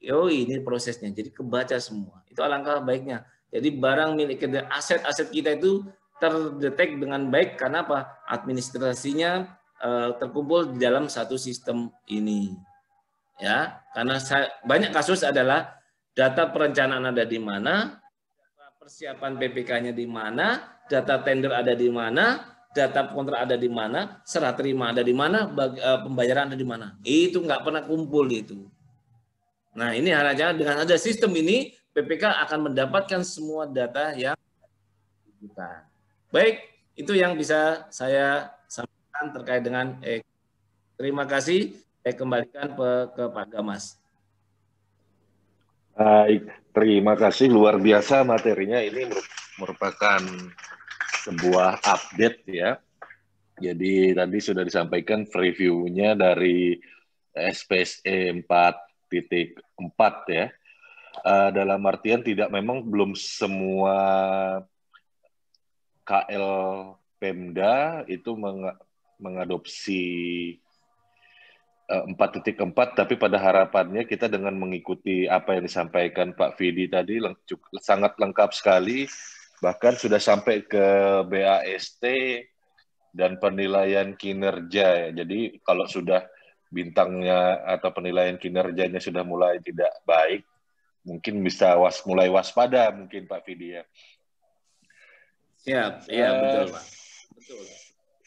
yo ini prosesnya. Jadi kebaca semua. Itu alangkah baiknya. Jadi barang milik kita, aset-aset kita itu terdetek dengan baik karena apa? Administrasinya eh, terkumpul di dalam satu sistem ini. Ya, karena saya, banyak kasus adalah data perencanaan ada di mana, persiapan PPK-nya di mana, data tender ada di mana, data kontrak ada di mana, serah terima ada di mana, eh, pembayaran ada di mana. Itu nggak pernah kumpul itu. Nah ini harapannya dengan ada sistem ini PPK akan mendapatkan semua data yang kita. Baik, itu yang bisa saya sampaikan terkait dengan eh, terima kasih. Saya kembalikan ke, ke Pak Gamas. Baik, terima kasih luar biasa materinya ini merupakan sebuah update ya. Jadi tadi sudah disampaikan reviewnya dari SPSE 4.4 ya. Uh, dalam artian tidak memang belum semua KL Pemda itu meng mengadopsi eh, empat tapi pada harapannya kita dengan mengikuti apa yang disampaikan Pak Vidi tadi sangat lengkap sekali bahkan sudah sampai ke BAST dan penilaian kinerja ya. Jadi kalau sudah bintangnya atau penilaian kinerjanya sudah mulai tidak baik, mungkin bisa was mulai waspada mungkin Pak Fidi ya. Ya, ya betul Pak. Betul.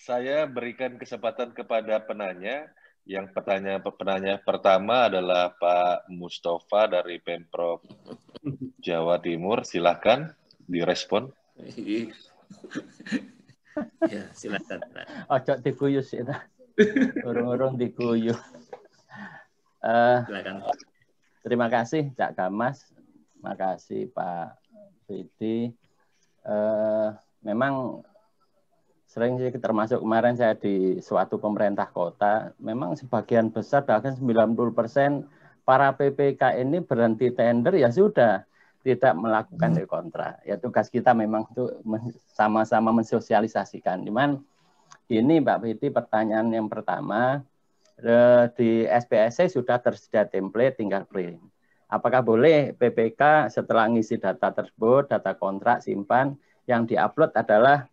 Saya berikan kesempatan kepada penanya. Yang pertanyaan penanya pertama adalah Pak Mustafa dari Pemprov Jawa Timur. Silahkan direspon. ya, silakan. Ojo diguyu sih. Urung-urung dikuyu Uh, eh, silakan. Terima kasih Cak Kamas. makasih Pak Fidi. Uh, memang sering sih termasuk kemarin saya di suatu pemerintah kota, memang sebagian besar bahkan 90 persen para PPK ini berhenti tender ya sudah tidak melakukan hmm. dari kontra. Ya tugas kita memang itu sama-sama mensosialisasikan. Cuman ini Mbak Fiti pertanyaan yang pertama eh, di SPSC sudah tersedia template tinggal print. Apakah boleh PPK setelah ngisi data tersebut, data kontrak simpan yang diupload adalah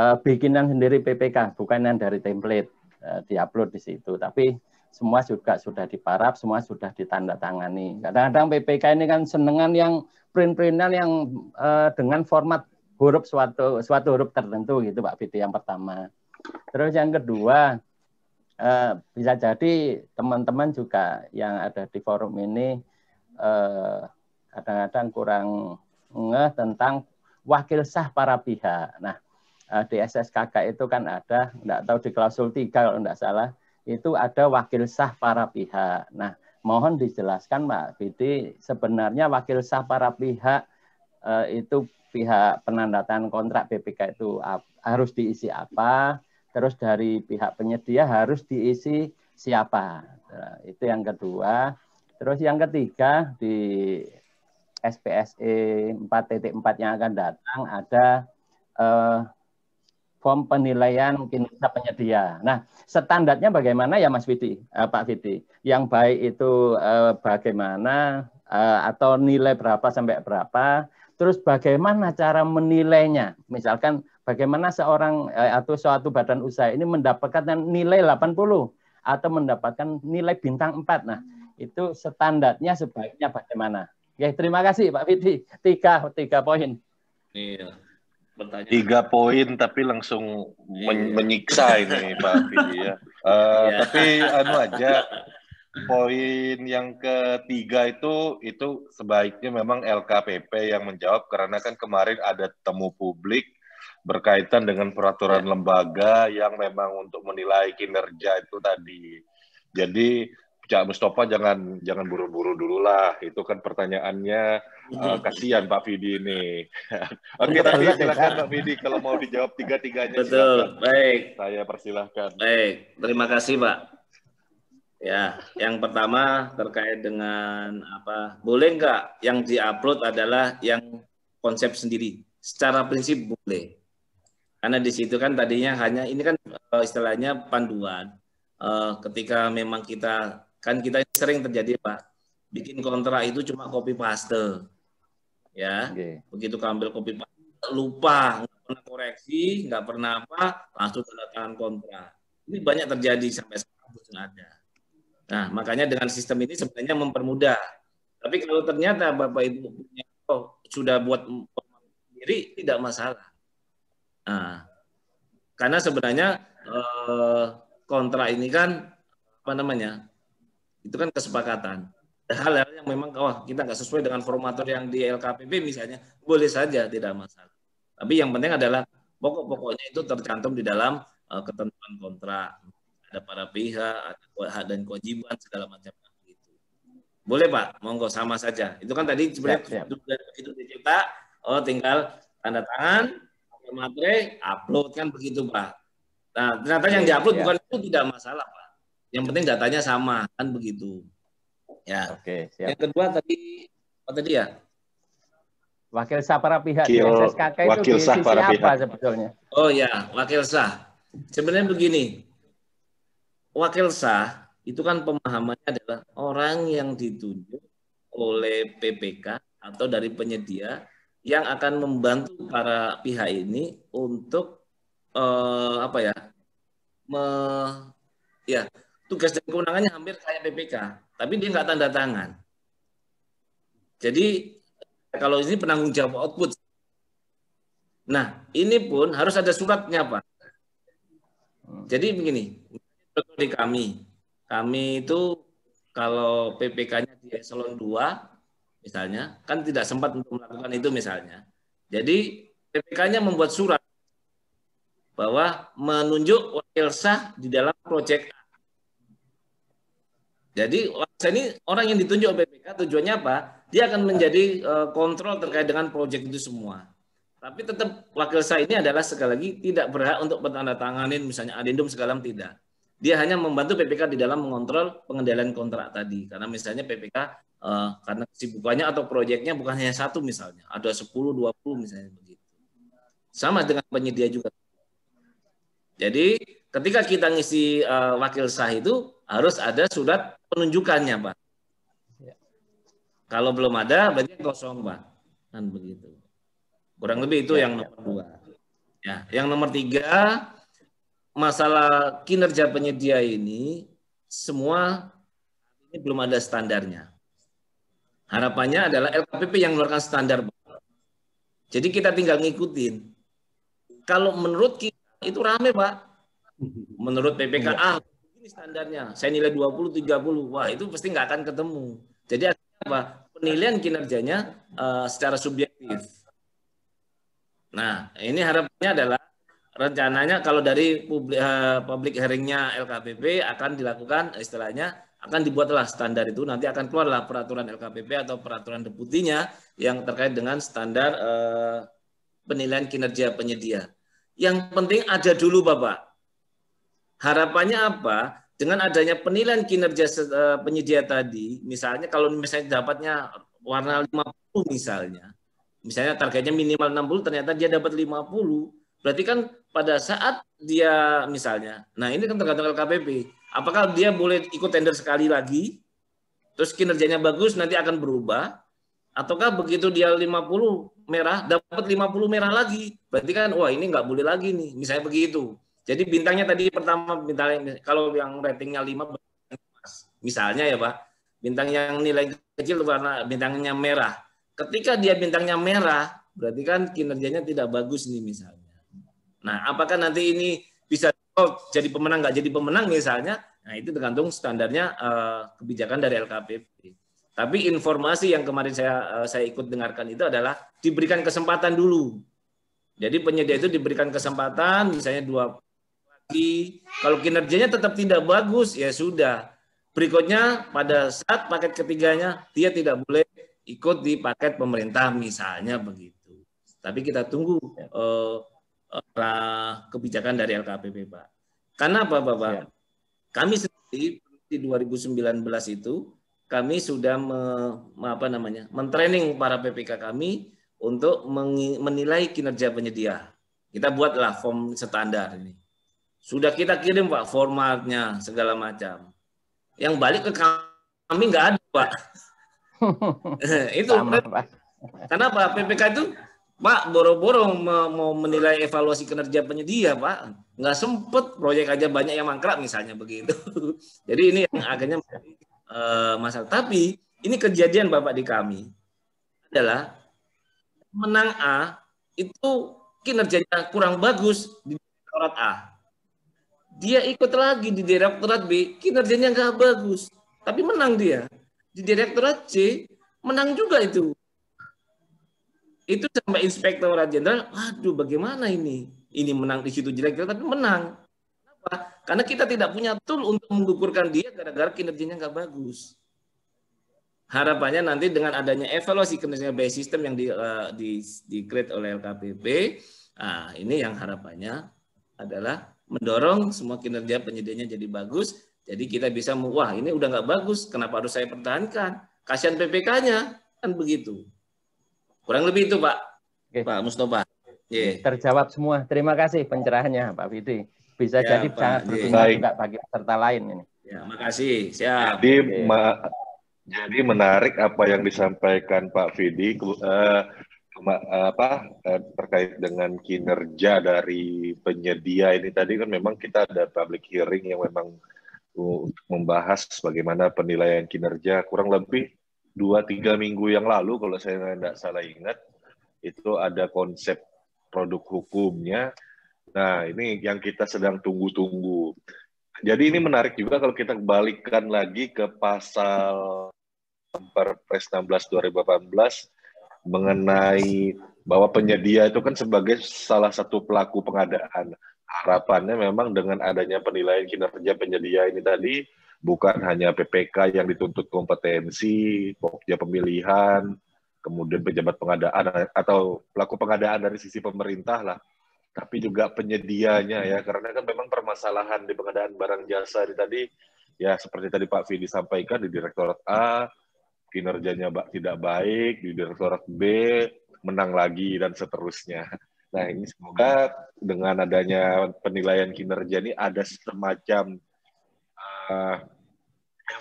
uh, bikinan sendiri PPK, bukan yang dari template uh, diupload di situ. Tapi semua juga sudah diparap, semua sudah ditandatangani. Kadang-kadang PPK ini kan senengan yang print-printan yang uh, dengan format huruf suatu suatu huruf tertentu gitu Pak Fitri yang pertama. Terus yang kedua eh, bisa jadi teman-teman juga yang ada di forum ini eh, kadang-kadang kurang ngeh tentang wakil sah para pihak. Nah, eh, di SSKK itu kan ada, enggak tahu di klausul tiga kalau enggak salah, itu ada wakil sah para pihak. Nah, mohon dijelaskan Mbak Fiti, sebenarnya wakil sah para pihak eh, itu pihak penandatangan kontrak BPK itu harus diisi apa, terus dari pihak penyedia harus diisi siapa. Nah, itu yang kedua. Terus yang ketiga di SPSE 4.4 yang akan datang ada eh, form penilaian kinerja penyedia. Nah, standarnya bagaimana ya Mas Viti, eh, Pak Viti? Yang baik itu eh, bagaimana eh, atau nilai berapa sampai berapa? Terus bagaimana cara menilainya? Misalkan bagaimana seorang eh, atau suatu badan usaha ini mendapatkan nilai 80 atau mendapatkan nilai bintang 4. Nah, itu standarnya sebaiknya bagaimana? Oke, terima kasih Pak Viti. Tiga, tiga poin. Iya. Tiga poin tapi langsung iya, men iya. menyiksa ini Pak Fidi ya. Uh, eh, yeah. Tapi anu aja poin yang ketiga itu itu sebaiknya memang LKPP yang menjawab karena kan kemarin ada temu publik berkaitan dengan peraturan iya. lembaga yang memang untuk menilai kinerja itu tadi. Jadi Cak Mustafa jangan jangan buru-buru dulu lah. Itu kan pertanyaannya Uh, kasihan Pak Vidi ini. Oke, okay, nanti silakan Pak Vidi kalau mau dijawab tiga-tiganya. Betul, silakan. baik. Saya persilahkan. Baik, terima kasih Pak. Ya, yang pertama terkait dengan apa? Boleh nggak yang diupload adalah yang konsep sendiri? Secara prinsip boleh. Karena di situ kan tadinya hanya ini kan eh, istilahnya panduan. Eh, ketika memang kita kan kita sering terjadi Pak bikin kontrak itu cuma copy paste ya. Okay. Begitu ambil kopi lupa, nggak pernah koreksi, nggak pernah apa, langsung tanda tangan kontra Ini banyak terjadi sampai sekarang pun ada. Nah, makanya dengan sistem ini sebenarnya mempermudah. Tapi kalau ternyata Bapak Ibu punya oh, sudah buat sendiri tidak masalah. Nah, karena sebenarnya eh, kontra ini kan apa namanya? Itu kan kesepakatan hal-hal yang memang kawah oh, kita nggak sesuai dengan formatur yang di LKPP misalnya, boleh saja tidak masalah. Tapi yang penting adalah pokok-pokoknya itu tercantum di dalam uh, ketentuan kontrak. Ada para pihak, ada hak dan kewajiban segala macam itu. Boleh Pak, monggo sama saja. Itu kan tadi sebenarnya sudah begitu dicetak, oh tinggal tanda tangan, materai, upload kan begitu Pak. Nah ternyata yang diupload ya. bukan iya. itu tidak masalah Pak. Yang penting datanya sama kan begitu. Ya. Oke, siap. Yang kedua tadi apa tadi ya? Wakil sah para pihak di SSKK itu wakil di sah para pihak. sebetulnya? Oh ya, wakil sah. Sebenarnya begini, wakil sah itu kan pemahamannya adalah orang yang ditunjuk oleh PPK atau dari penyedia yang akan membantu para pihak ini untuk eh, apa ya me, ya tugas dan kewenangannya hampir kayak PPK, tapi dia nggak tanda tangan. Jadi kalau ini penanggung jawab output. Nah, ini pun harus ada suratnya, Pak. Jadi begini, di kami, kami itu kalau PPK-nya di eselon 2 misalnya, kan tidak sempat untuk melakukan itu misalnya. Jadi PPK-nya membuat surat bahwa menunjuk wakil sah di dalam proyek A jadi saya ini orang yang ditunjuk BPK tujuannya apa? Dia akan menjadi uh, kontrol terkait dengan proyek itu semua. Tapi tetap wakil saya ini adalah sekali lagi tidak berhak untuk menandatanganin misalnya adendum segala tidak. Dia hanya membantu PPK di dalam mengontrol pengendalian kontrak tadi. Karena misalnya PPK uh, eh, karena kesibukannya atau proyeknya bukan hanya satu misalnya, ada 10, 20 misalnya begitu. Sama dengan penyedia juga. Jadi ketika kita ngisi uh, wakil sah itu harus ada surat penunjukannya, Pak. Ya. Kalau belum ada, berarti kosong, Pak. Kan begitu. Kurang lebih itu ya, yang ya. nomor ya. dua. Ya, yang nomor tiga masalah kinerja penyedia ini semua ini belum ada standarnya. Harapannya adalah LKPP yang mengeluarkan standar. Jadi kita tinggal ngikutin. Kalau menurut kita itu rame, Pak. Menurut PPKA, ini standarnya. Saya nilai 20, 30. Wah, itu pasti nggak akan ketemu. Jadi apa? Penilaian kinerjanya uh, secara subjektif. Nah, ini harapannya adalah rencananya kalau dari publik, uh, eh, public hearingnya LKPP akan dilakukan istilahnya akan dibuatlah standar itu nanti akan keluarlah peraturan LKPP atau peraturan deputinya yang terkait dengan standar uh, penilaian kinerja penyedia. Yang penting ada dulu Bapak Harapannya apa? Dengan adanya penilaian kinerja e, penyedia tadi, misalnya kalau misalnya dapatnya warna 50 misalnya, misalnya targetnya minimal 60 ternyata dia dapat 50, berarti kan pada saat dia misalnya, nah ini kan tergantung LKPP, apakah dia boleh ikut tender sekali lagi, terus kinerjanya bagus nanti akan berubah, ataukah begitu dia 50 merah dapat 50 merah lagi berarti kan wah ini nggak boleh lagi nih misalnya begitu jadi bintangnya tadi pertama bintang kalau yang ratingnya 5 misalnya ya Pak, bintang yang nilai kecil warna bintangnya merah. Ketika dia bintangnya merah, berarti kan kinerjanya tidak bagus nih misalnya. Nah, apakah nanti ini bisa oh, jadi pemenang nggak jadi pemenang misalnya? Nah, itu tergantung standarnya uh, kebijakan dari LKPP. Tapi informasi yang kemarin saya uh, saya ikut dengarkan itu adalah diberikan kesempatan dulu. Jadi penyedia itu diberikan kesempatan, misalnya dua lagi. Kalau kinerjanya tetap tidak bagus, ya sudah. Berikutnya, pada saat paket ketiganya, dia tidak boleh ikut di paket pemerintah, misalnya begitu. Tapi kita tunggu uh, uh, kebijakan dari LKPP, Pak. Karena apa, Bapak? Ya. Kami sendiri di 2019 itu kami sudah me, apa namanya mentraining para PPK kami untuk menilai kinerja penyedia. Kita buatlah form standar ini. Sudah kita kirim Pak formatnya segala macam. Yang balik ke kami nggak ada Pak. itu Sama, Pak. karena Pak PPK itu Pak boro-boro mau menilai evaluasi kinerja penyedia Pak. Nggak sempet proyek aja banyak yang mangkrak misalnya begitu. Jadi ini yang agaknya eh, masalah. Tapi ini kejadian Bapak di kami adalah menang A itu kinerjanya kurang bagus di direktorat A dia ikut lagi di direkturat B, kinerjanya nggak bagus. Tapi menang dia. Di direktorat C, menang juga itu. Itu sampai inspektorat jenderal, waduh bagaimana ini? Ini menang di situ jelek, tapi menang. Kenapa? Karena kita tidak punya tool untuk mengukurkan dia gara-gara kinerjanya nggak bagus. Harapannya nanti dengan adanya evaluasi kinerja by system yang di, uh, di, di create oleh LKPP, nah, ini yang harapannya adalah mendorong semua kinerja penyedianya jadi bagus. Jadi kita bisa, wah ini udah nggak bagus, kenapa harus saya pertahankan? Kasihan PPK-nya, kan begitu. Kurang lebih itu Pak, Oke. Pak Mustafa. Yeah. Terjawab semua. Terima kasih pencerahannya Pak Fitri. Bisa ya, jadi Pak, sangat berguna juga bagi peserta lain ini. Ya, makasih. Siap. Jadi, okay. ma jadi menarik apa yang disampaikan Pak Fidi. Uh, Eh, apa eh, terkait dengan kinerja dari penyedia ini tadi kan memang kita ada public hearing yang memang untuk membahas bagaimana penilaian kinerja kurang lebih dua tiga minggu yang lalu kalau saya tidak salah ingat itu ada konsep produk hukumnya. Nah ini yang kita sedang tunggu-tunggu. Jadi ini menarik juga kalau kita balikkan lagi ke pasal Perpres 16 2018 mengenai bahwa penyedia itu kan sebagai salah satu pelaku pengadaan. Harapannya memang dengan adanya penilaian kinerja penyedia ini tadi bukan hanya PPK yang dituntut kompetensi, pokoknya pemilihan, kemudian pejabat pengadaan atau pelaku pengadaan dari sisi pemerintah lah, tapi juga penyedianya ya karena kan memang permasalahan di pengadaan barang jasa di tadi ya seperti tadi Pak Fidi sampaikan di Direktorat A kinerjanya tidak baik di direktorat B menang lagi dan seterusnya. Nah ini semoga dengan adanya penilaian kinerja ini ada semacam uh,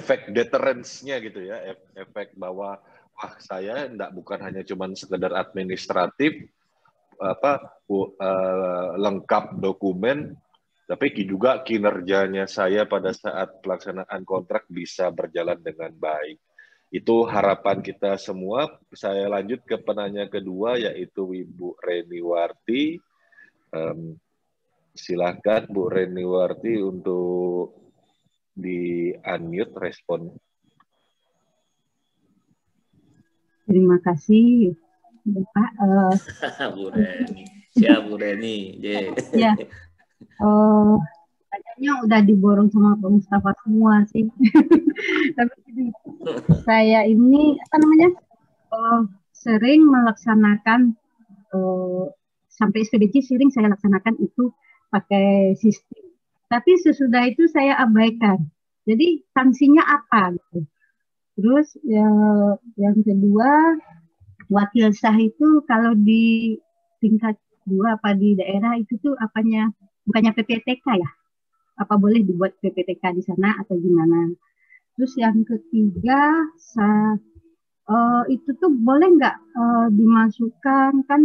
efek deterrence-nya gitu ya, efek bahwa wah saya tidak bukan hanya cuman sekedar administratif apa uh, lengkap dokumen tapi juga kinerjanya saya pada saat pelaksanaan kontrak bisa berjalan dengan baik. Itu harapan kita semua. Saya lanjut ke penanya kedua, yaitu Ibu Warti. Um, silakan Bu Reni Warti untuk di-unmute respon. Terima kasih, Bapak. Uh, Bu Reni. Ya, Bu Reni. Yeah. ya. Uh, kayaknya udah diborong sama Pak Mustafa semua sih tapi saya ini apa namanya uh, sering melaksanakan uh, sampai SPDC sering saya laksanakan itu pakai sistem tapi sesudah itu saya abaikan jadi sanksinya apa gitu terus ya, yang kedua wakil sah itu kalau di tingkat dua apa di daerah itu tuh apanya bukannya PPTK ya apa boleh dibuat PPTK di sana atau gimana. Terus yang ketiga sa, uh, itu tuh boleh nggak uh, dimasukkan kan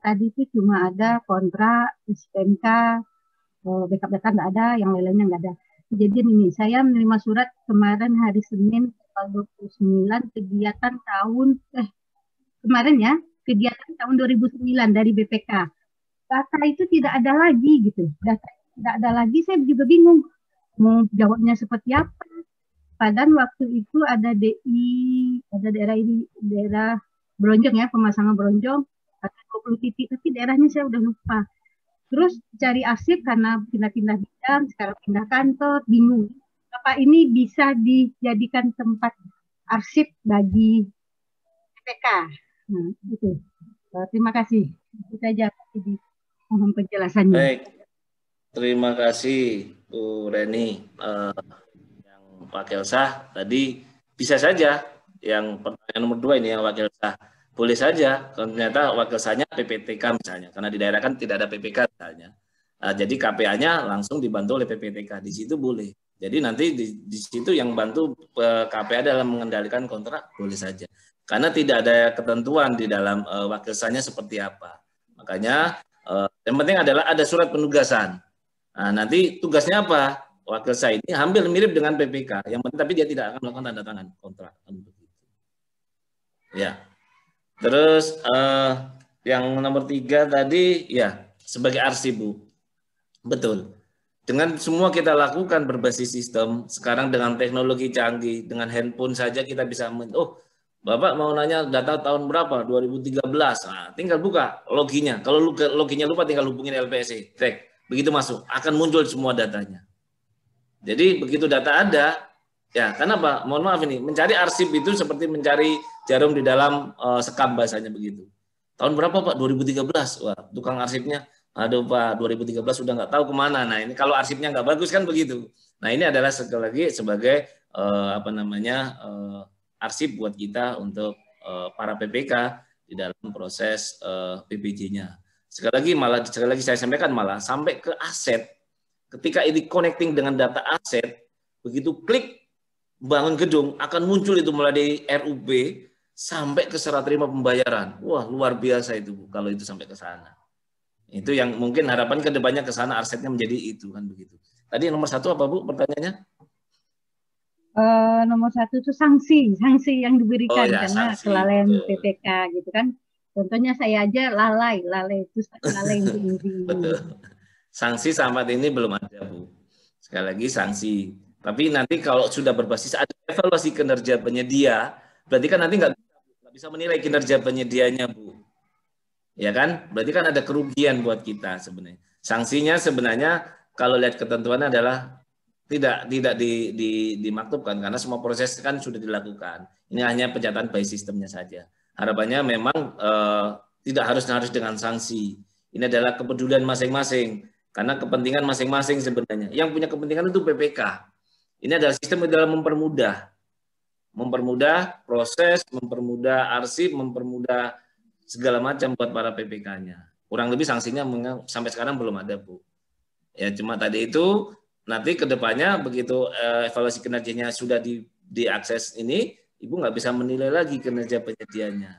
tadi itu cuma ada kontra SPMK uh, eh, backup data nggak ada, yang lainnya nggak ada. Jadi ini saya menerima surat kemarin hari Senin tanggal 29 kegiatan tahun eh kemarin ya kegiatan tahun 2009 dari BPK data itu tidak ada lagi gitu data tidak ada lagi saya juga bingung mau jawabnya seperti apa padahal waktu itu ada DI ada daerah ini daerah Bronjong ya pemasangan Bronjong ada 20 titik tapi daerahnya saya udah lupa terus cari arsip karena pindah-pindah bidang sekarang pindah kantor bingung apa ini bisa dijadikan tempat arsip bagi PPK nah, hmm, itu eh, terima kasih Kita jawab di mohon penjelasannya baik Terima kasih Bu Reni uh, yang Wakil Sah tadi bisa saja yang pertanyaan nomor dua ini yang Wakil Sah boleh saja ternyata wakil sahnya PPTK misalnya karena di daerah kan tidak ada PPK misalnya uh, jadi KPA-nya langsung dibantu oleh PPTK di situ boleh jadi nanti di, di situ yang bantu uh, eh, KPA dalam mengendalikan kontrak boleh saja karena tidak ada ketentuan di dalam uh, wakil sahnya seperti apa makanya uh, yang penting adalah ada surat penugasan Nah, nanti tugasnya apa? Wakil saya ini hampir mirip dengan PPK, yang tapi dia tidak akan melakukan tanda tangan kontrak. Ya. Terus uh, yang nomor tiga tadi, ya sebagai arsibu, betul. Dengan semua kita lakukan berbasis sistem, sekarang dengan teknologi canggih, dengan handphone saja kita bisa, oh Bapak mau nanya data tahun berapa? 2013. Nah, tinggal buka loginya. Kalau loginya lupa tinggal hubungin LPSI. Tek begitu masuk akan muncul semua datanya. Jadi begitu data ada, ya karena apa? Mohon maaf ini, mencari arsip itu seperti mencari jarum di dalam e, sekam bahasanya begitu. Tahun berapa Pak? 2013. Wah, tukang arsipnya, aduh Pak, 2013 sudah nggak tahu kemana. Nah ini kalau arsipnya nggak bagus kan begitu. Nah ini adalah sekali lagi sebagai e, apa namanya e, arsip buat kita untuk para PPK di dalam proses PPJ-nya. Sekali lagi malah sekali lagi saya sampaikan malah sampai ke aset. Ketika ini connecting dengan data aset, begitu klik bangun gedung akan muncul itu mulai dari RUB sampai ke serah terima pembayaran. Wah, luar biasa itu kalau itu sampai ke sana. Itu yang mungkin harapan kedepannya ke sana asetnya menjadi itu kan begitu. Tadi nomor satu apa Bu pertanyaannya? Uh, nomor satu itu sanksi, sanksi yang diberikan oh, ya, karena kelalaian PPK gitu kan. Contohnya saya aja lalai, lalai itu lalai tinggi. sanksi sampai ini belum ada, Bu. Sekali lagi sanksi. Tapi nanti kalau sudah berbasis ada evaluasi kinerja penyedia, berarti kan nanti nggak bisa menilai kinerja penyedianya, Bu. Ya kan? Berarti kan ada kerugian buat kita sebenarnya. Sanksinya sebenarnya kalau lihat ketentuannya adalah tidak tidak di, di, dimaktubkan karena semua proses kan sudah dilakukan. Ini hanya pencatatan by sistemnya saja harapannya memang uh, tidak harus harus dengan sanksi. Ini adalah kepedulian masing-masing karena kepentingan masing-masing sebenarnya. Yang punya kepentingan itu PPK. Ini adalah sistem dalam mempermudah, mempermudah proses, mempermudah arsip, mempermudah segala macam buat para PPK-nya. Kurang lebih sanksinya sampai sekarang belum ada bu. Ya cuma tadi itu nanti kedepannya begitu eh, evaluasi kinerjanya sudah di diakses ini ibu nggak bisa menilai lagi kinerja penyediaannya.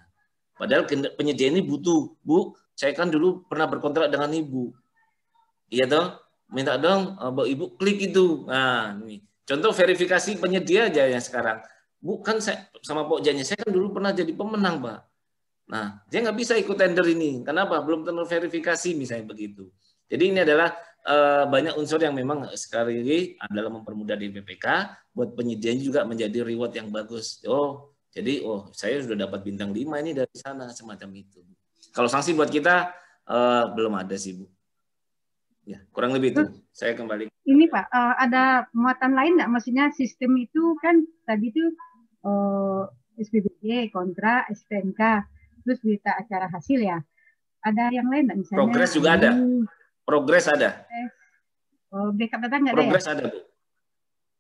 Padahal penyedia ini butuh, Bu, saya kan dulu pernah berkontrak dengan ibu. Iya dong, minta dong eh, Bu Ibu klik itu. Nah, ini. Contoh verifikasi penyedia aja yang sekarang. Bu, kan saya sama pak Janya, saya kan dulu pernah jadi pemenang, Pak. Nah, dia nggak bisa ikut tender ini. Kenapa? Belum tender verifikasi misalnya begitu. Jadi ini adalah eh, banyak unsur yang memang sekali lagi adalah mempermudah di BPK buat penyediaan juga menjadi reward yang bagus. Oh, jadi oh saya sudah dapat bintang 5 ini dari sana semacam itu. Kalau sanksi buat kita eh, belum ada sih Bu. Ya, kurang lebih itu. Saya kembali. Ini Pak, uh, ada muatan lain nggak? Maksudnya sistem itu kan tadi itu uh, eh, SPBJ kontra STNK, terus berita acara hasil ya. Ada yang lain nggak? Misalnya, progres juga ada. Hmm. Progres ada. Oh, backup data nggak ada ya? Progres ada, Bu.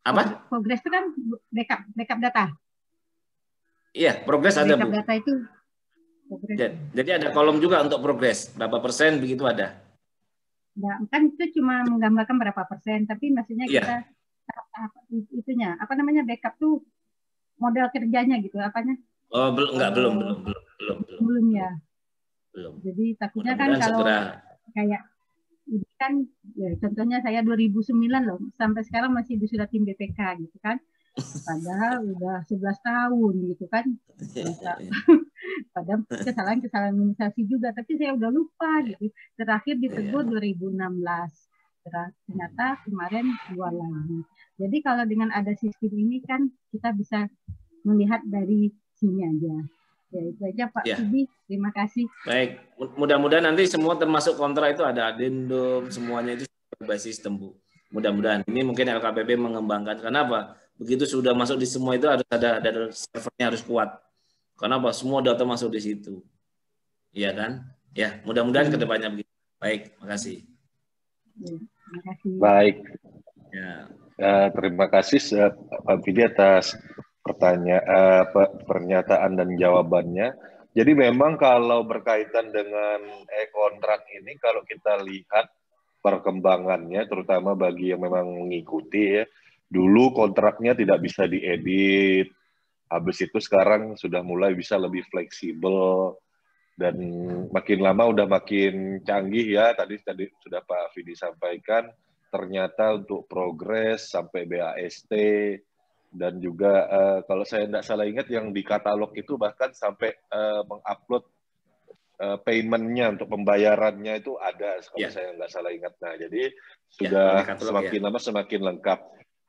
Apa? Oh, progres itu kan backup, backup data. Iya, progres ada, backup data itu Progress. Jadi, ada kolom juga untuk progres. Berapa persen begitu ada. Ya, kan itu cuma menggambarkan berapa persen, tapi maksudnya iya. kita tahap itunya, apa namanya backup tuh model kerjanya gitu, apanya? Oh, belum enggak belum belum belum belum. Belum ya. Belum. Jadi takutnya kan kalau segera. kayak ini kan ya, contohnya saya 2009 loh sampai sekarang masih di tim BPK gitu kan padahal udah 11 tahun gitu kan iya, iya, pada iya. kesalahan-kesalahan administrasi juga tapi saya udah lupa gitu terakhir ditegur 2016 ternyata kemarin dua lagi jadi kalau dengan ada sistem ini kan kita bisa melihat dari sini aja Ya itu aja Pak ya. Subi, Terima kasih. Baik, mudah-mudahan nanti semua termasuk kontra itu ada adendum, semuanya itu berbasis tembu. Mudah-mudahan ini mungkin LKPP mengembangkan. Kenapa? Begitu sudah masuk di semua itu harus ada, ada servernya harus kuat. Kenapa? Semua data masuk di situ. Iya kan? Ya, mudah-mudahan hmm. kedepannya begitu. Baik, makasih. Ya, kasih. Baik. Ya. Uh, terima kasih uh, Pak Fidi atas pertanyaan pernyataan dan jawabannya. Jadi memang kalau berkaitan dengan e-kontrak eh, ini kalau kita lihat perkembangannya terutama bagi yang memang mengikuti ya. Dulu kontraknya tidak bisa diedit. Habis itu sekarang sudah mulai bisa lebih fleksibel dan makin lama udah makin canggih ya. Tadi tadi sudah Pak Fidi sampaikan ternyata untuk progres sampai BAST dan juga uh, kalau saya tidak salah ingat yang di katalog itu bahkan sampai uh, mengupload uh, paymentnya untuk pembayarannya itu ada kalau yeah. saya nggak salah ingat. Nah jadi ya, sudah katalog, ya. semakin ya. lama semakin lengkap.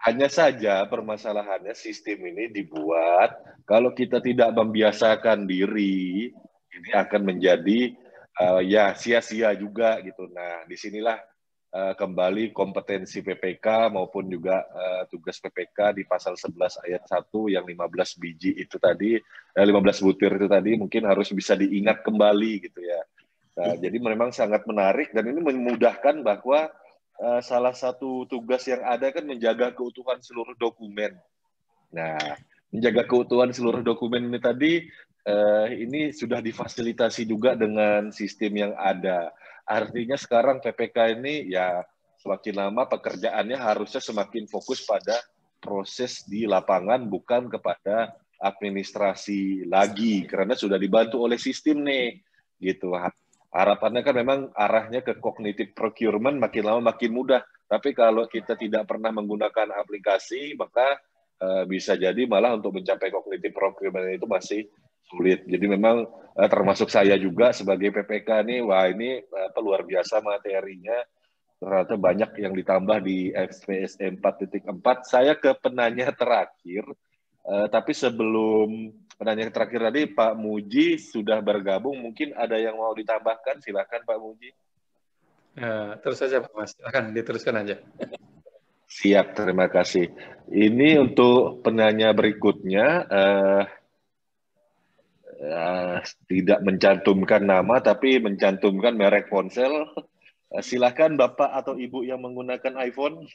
Hanya saja permasalahannya sistem ini dibuat kalau kita tidak membiasakan diri ini akan menjadi uh, ya sia-sia juga gitu. Nah disinilah Eh, kembali kompetensi PPK maupun juga eh, tugas PPK di pasal 11 ayat 1 yang 15 biji itu tadi eh, 15 butir itu tadi mungkin harus bisa diingat kembali gitu ya. Nah, iya. jadi memang sangat menarik dan ini memudahkan bahwa eh, salah satu tugas yang ada kan menjaga keutuhan seluruh dokumen. Nah, menjaga keutuhan seluruh dokumen ini tadi ini sudah difasilitasi juga dengan sistem yang ada Artinya sekarang PPK ini ya semakin lama pekerjaannya harusnya semakin fokus pada proses di lapangan bukan kepada administrasi lagi karena sudah dibantu oleh sistem nih gitu harapannya kan memang arahnya ke kognitif procurement makin lama makin mudah tapi kalau kita tidak pernah menggunakan aplikasi maka eh, bisa jadi malah untuk mencapai kognitif procurement itu masih sulit. Jadi memang uh, termasuk saya juga sebagai PPK nih, wah ini eh, apa, luar biasa materinya. Ternyata banyak yang ditambah di FPSM e 4.4. Saya ke penanya terakhir, uh, tapi sebelum penanya terakhir tadi Pak Muji sudah bergabung, mungkin ada yang mau ditambahkan, silakan Pak Muji. Uh, terus saja Pak Mas, akan diteruskan aja. Siap, terima kasih. Ini untuk penanya berikutnya, uh, uh, tidak mencantumkan nama tapi mencantumkan merek ponsel eh, silakan bapak atau ibu yang menggunakan iPhone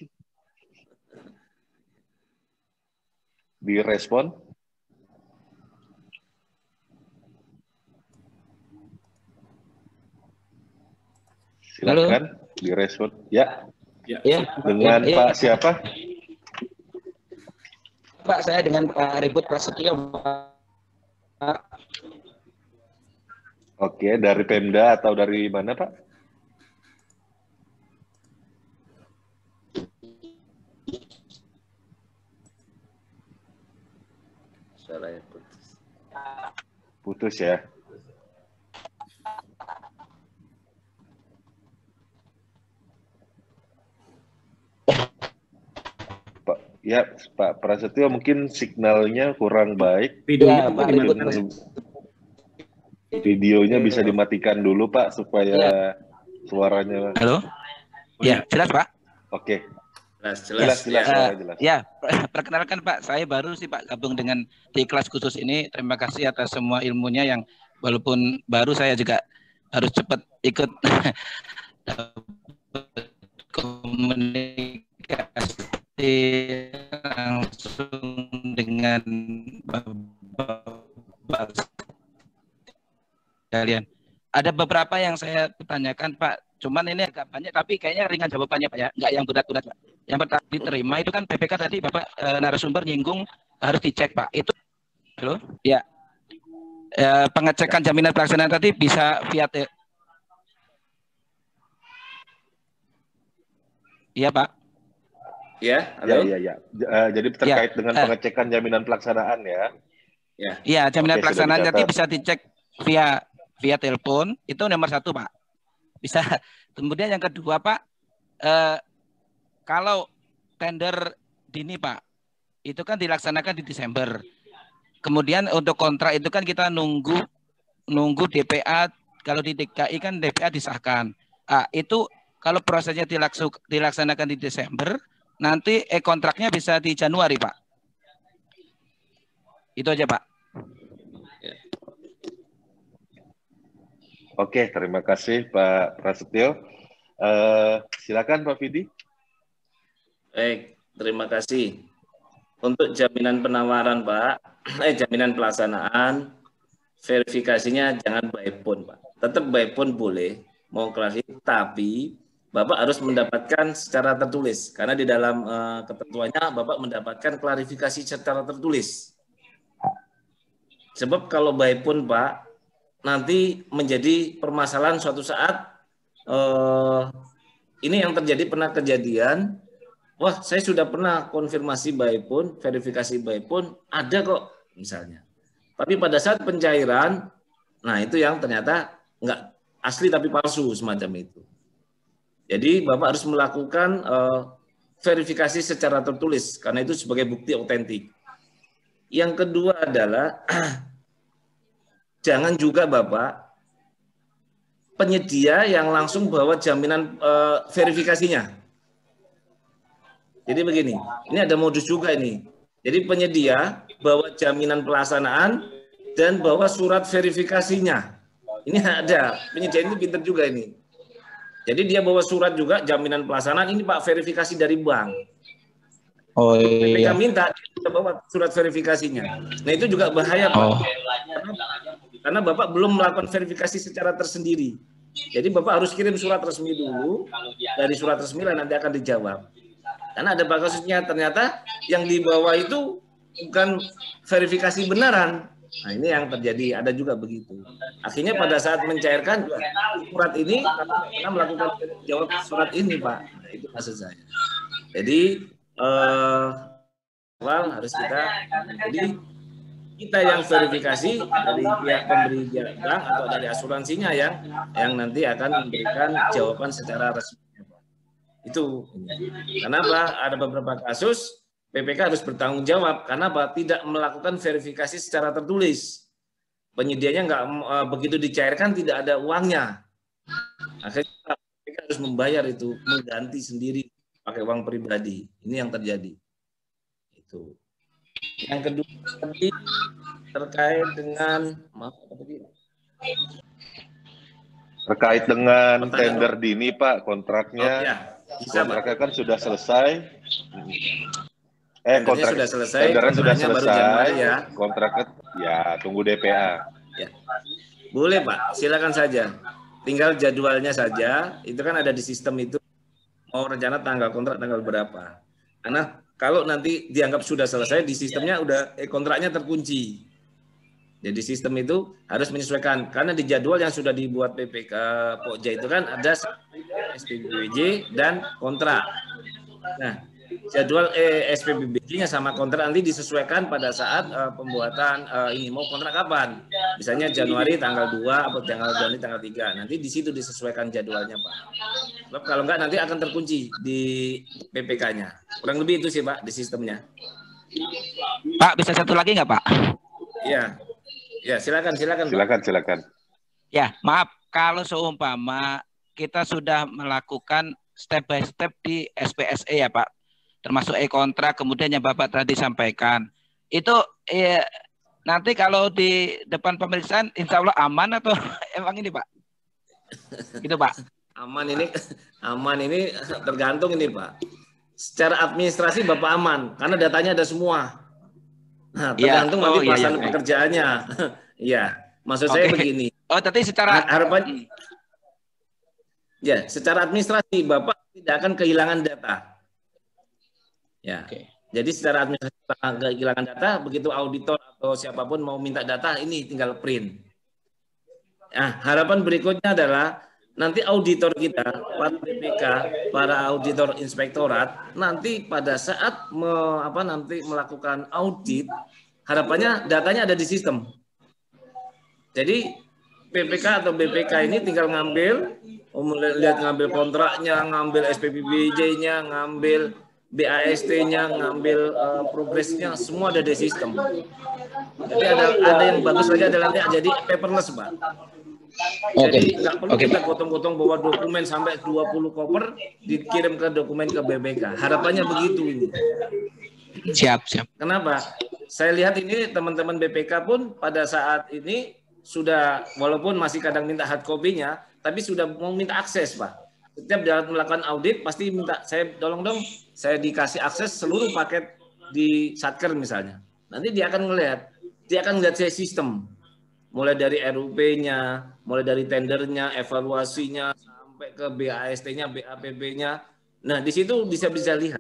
direspon silakan direspon ya. ya ya, dengan ya, ya. Pak siapa Pak saya dengan Pak Ribut Prasetyo Oke, dari Pemda atau dari mana, Pak? Ya, putus. Putus ya. Ya, Pak Prasetyo mungkin signalnya kurang baik. Video ya, Pak, Videonya bisa dimatikan dulu Pak supaya ya. suaranya. Halo. Ya, jelas Pak. Oke. Jelas, jelas, jelas. jelas, uh, jelas. Ya, perkenalkan Pak, saya baru sih Pak gabung dengan di kelas khusus ini. Terima kasih atas semua ilmunya yang walaupun baru saya juga harus cepat ikut komunikasi langsung dengan Bapak kalian. Ada beberapa yang saya tanyakan Pak, cuman ini agak banyak tapi kayaknya ringan jawabannya Pak ya, nggak yang berat-berat Pak. Yang pertama diterima itu kan PPK tadi Bapak e, narasumber nyinggung harus dicek Pak. Itu halo? Ya. E, pengecekan jaminan pelaksanaan tadi bisa via Iya Pak. Ya, ya, ya, ya, ya. jadi terkait ya, dengan uh, pengecekan jaminan pelaksanaan ya. Ya, ya jaminan Oke, pelaksanaan jadi bisa dicek via via telepon itu nomor satu pak. Bisa. Kemudian yang kedua pak, uh, kalau tender dini pak, itu kan dilaksanakan di Desember. Kemudian untuk kontrak itu kan kita nunggu nunggu DPA kalau di DKI kan DPA disahkan. Ah, itu kalau prosesnya dilaksanakan di Desember, Nanti e-kontraknya eh, bisa di Januari, Pak. Itu aja, Pak. Oke, terima kasih Pak Prasetyo. Uh, silakan Pak Fidi. Baik, terima kasih. Untuk jaminan penawaran, Pak, eh jaminan pelaksanaan, verifikasinya jangan by phone, Pak. Tetap by phone boleh, mau klarifikasi, tapi Bapak harus mendapatkan secara tertulis karena di dalam uh, ketentuannya Bapak mendapatkan klarifikasi secara tertulis. Sebab kalau baik pun Pak nanti menjadi permasalahan suatu saat uh, ini yang terjadi pernah kejadian wah saya sudah pernah konfirmasi baik pun verifikasi baik pun ada kok misalnya tapi pada saat pencairan nah itu yang ternyata nggak asli tapi palsu semacam itu jadi Bapak harus melakukan uh, verifikasi secara tertulis karena itu sebagai bukti otentik. Yang kedua adalah jangan juga Bapak penyedia yang langsung bawa jaminan uh, verifikasinya. Jadi begini, ini ada modus juga ini. Jadi penyedia bawa jaminan pelaksanaan dan bawa surat verifikasinya. Ini ada penyedia ini pinter juga ini. Jadi dia bawa surat juga jaminan pelaksanaan ini Pak verifikasi dari bank. Oh iya, iya. minta kita bawa surat verifikasinya. Nah itu juga bahaya Pak. Oh. Karena, Bapak belum melakukan verifikasi secara tersendiri. Jadi Bapak harus kirim surat resmi dulu. Dari surat resmi lah nanti akan dijawab. Karena ada kasusnya ternyata yang dibawa itu bukan verifikasi benaran, Nah ini yang terjadi ada juga begitu. Akhirnya pada saat mencairkan surat ini karena melakukan jawab surat ini pak. Nah, itu maksud saya. Jadi eh, awal harus kita jadi kita yang verifikasi dari pihak pemberi jang atau dari asuransinya yang yang nanti akan memberikan jawaban secara resmi. Itu. Kenapa? Ada beberapa kasus PPK harus bertanggung jawab karena apa? Tidak melakukan verifikasi secara tertulis. Penyediaannya nggak eh, begitu dicairkan, tidak ada uangnya. Akhirnya PPK harus membayar itu, mengganti sendiri pakai uang pribadi. Ini yang terjadi. Itu. Yang kedua terkait dengan maaf terkait dengan tender dini Pak kontraknya oh, ya. Bisa, kontraknya Pak. kan sudah selesai eh kontrak sudah selesai, kontraknya sudah selesai, baru Januari ya. Kontraknya ya tunggu DPA. Ya. Boleh Pak, silakan saja. Tinggal jadwalnya saja, itu kan ada di sistem itu mau rencana tanggal kontrak tanggal berapa. Karena kalau nanti dianggap sudah selesai di sistemnya udah eh, kontraknya terkunci. Jadi sistem itu harus menyesuaikan karena di jadwal yang sudah dibuat PPK Pokja itu kan ada SPBJ dan kontrak. Nah, jadwal eh, SPBB-nya sama kontrak nanti disesuaikan pada saat uh, pembuatan uh, ini mau kontrak kapan. Misalnya Januari tanggal 2 atau tanggal Januari tanggal 3. Nanti di situ disesuaikan jadwalnya, Pak. Sebab kalau enggak nanti akan terkunci di PPK-nya. Kurang lebih itu sih, Pak, di sistemnya. Pak, bisa satu lagi enggak, Pak? Iya. Ya, silakan, silakan. Silakan, silakan. Ya, maaf kalau seumpama kita sudah melakukan step by step di SPSE ya Pak termasuk e-kontrak kemudian yang Bapak tadi sampaikan. Itu ya, nanti kalau di depan pemeriksaan insya Allah aman atau emang ini Pak? Gitu Pak. Aman ini aman ini tergantung ini Pak. Secara administrasi Bapak aman karena datanya ada semua. Nah, iya. tergantung ya. oh, nanti iya, iya. pekerjaannya. Iya, maksud okay. saya begini. Oh, tapi secara harapan hmm. Ya, secara administrasi Bapak tidak akan kehilangan data. Ya. Okay. Jadi secara administrasi kehilangan data, begitu auditor atau siapapun mau minta data, ini tinggal print. Nah, harapan berikutnya adalah nanti auditor kita, para BPK, para auditor inspektorat, nanti pada saat me, apa nanti melakukan audit, harapannya datanya ada di sistem. Jadi PPK atau BPK ini tinggal ngambil, lihat ngambil kontraknya, ngambil SPPBJ-nya, ngambil BAST-nya ngambil uh, progresnya semua ada di sistem. Jadi ada iya. ada yang bagus lagi adalah jadi paperless, Pak. Oke. Jadi nggak perlu okay. kita potong-potong bawa dokumen sampai 20 koper dikirim ke dokumen ke BBK. Harapannya begitu Siap, siap. Kenapa? Saya lihat ini teman-teman BPK pun pada saat ini sudah walaupun masih kadang minta hard copy-nya, tapi sudah mau minta akses, Pak setiap jalan melakukan audit pasti minta saya tolong dong saya dikasih akses seluruh paket di satker misalnya nanti dia akan melihat dia akan melihat sistem mulai dari RUP-nya mulai dari tendernya evaluasinya sampai ke BAST-nya BAPP-nya nah di situ bisa bisa lihat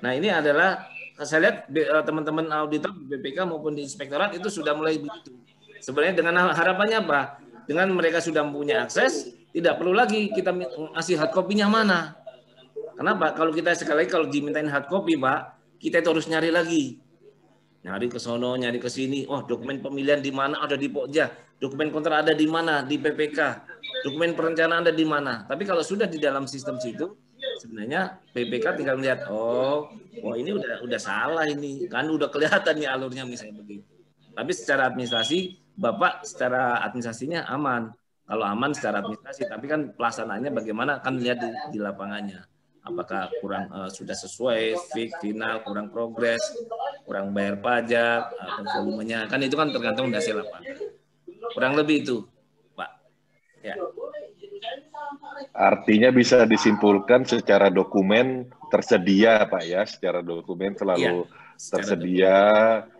nah ini adalah saya lihat eh, teman-teman auditor BPK maupun di inspektorat itu sudah mulai begitu sebenarnya dengan harapannya apa dengan mereka sudah punya akses tidak perlu lagi kita ngasih hard copy-nya mana. Kenapa? Kalau kita sekali lagi kalau dimintain hard copy, Pak, kita itu harus nyari lagi. Nyari ke sana, nyari ke sini. Oh, dokumen pemilihan di mana? Ada di Pokja. Dokumen kontrak ada di mana? Di PPK. Dokumen perencanaan ada di mana? Tapi kalau sudah di dalam sistem situ, sebenarnya PPK tinggal melihat, oh, oh ini udah udah salah ini. Kan udah kelihatan nih alurnya misalnya begitu. Tapi secara administrasi, Bapak secara administrasinya aman kalau aman secara administrasi, tapi kan pelaksanaannya bagaimana kan lihat di, di lapangannya. Apakah kurang uh, sudah sesuai, fix, final, kurang progres, kurang bayar pajak, atau volumenya. Kan itu kan tergantung hasil lapangan. Kurang lebih itu, Pak. Ya. Artinya bisa disimpulkan secara dokumen tersedia, Pak ya. Secara dokumen selalu ya, secara tersedia. Dokumen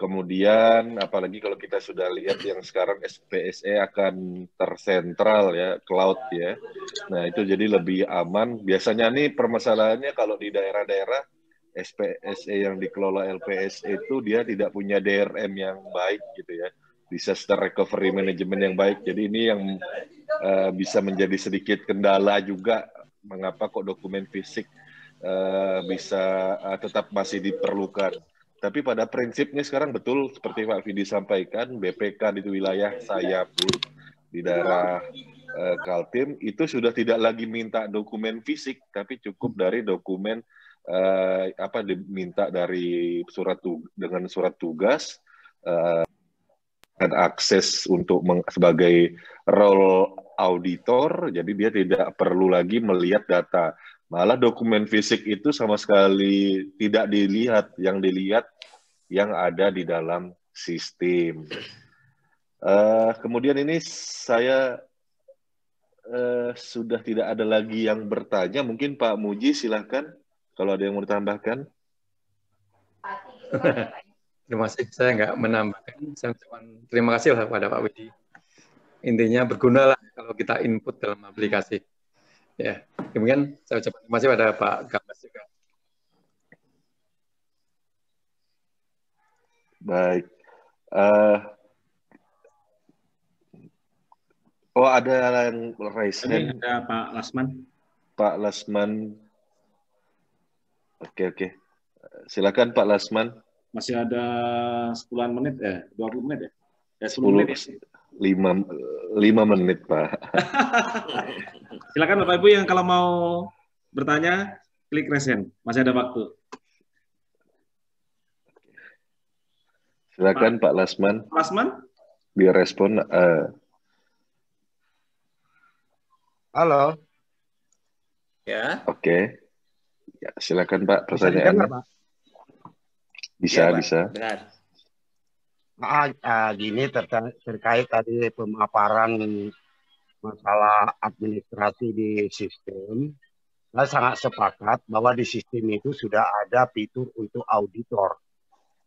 Kemudian apalagi kalau kita sudah lihat yang sekarang SPSE akan tersentral ya, cloud ya. Nah, itu jadi lebih aman. Biasanya nih permasalahannya kalau di daerah-daerah SPSE yang dikelola LPSE itu dia tidak punya DRM yang baik gitu ya. Disaster recovery management yang baik. Jadi ini yang uh, bisa menjadi sedikit kendala juga mengapa kok dokumen fisik uh, bisa uh, tetap masih diperlukan. Tapi pada prinsipnya sekarang betul seperti Pak Vidi sampaikan, BPK di wilayah saya pun di daerah eh, Kaltim itu sudah tidak lagi minta dokumen fisik, tapi cukup dari dokumen eh, apa diminta dari surat tugas, dengan surat tugas eh, dan akses untuk sebagai role auditor, jadi dia tidak perlu lagi melihat data. Malah dokumen fisik itu sama sekali tidak dilihat, yang dilihat yang ada di dalam sistem. Uh, kemudian ini saya uh, sudah tidak ada lagi yang bertanya. Mungkin Pak Muji silahkan kalau ada yang mau ditambahkan. Terima kasih. Saya nggak menambahkan. Saya cuma terima kasih lah pada Pak Widi. Intinya berguna lah kalau kita input dalam aplikasi. Ya, kemudian saya ucapkan terima kasih pada Pak Gambas juga. Baik. Uh, oh ada yang raise hand. ada Pak Lasman. Pak Lasman. Oke okay, oke. Okay. Silakan Pak Lasman. Masih ada 10 eh, menit ya, eh, 20 menit ya. Eh? Ya 10, 10 menit ya lima, lima menit, Pak. Silakan Bapak Ibu yang kalau mau bertanya, klik resen Masih ada waktu. Silakan Pak, Pak Lasman. Lasman? Biar respon. Uh... Halo. Ya. Oke. Okay. Ya, silakan Pak pertanyaannya. Bisa, bisa. Ya, bisa. bisa. Benar. Ah, ah gini terkait, terkait tadi pemaparan masalah administrasi di sistem, saya sangat sepakat bahwa di sistem itu sudah ada fitur untuk auditor.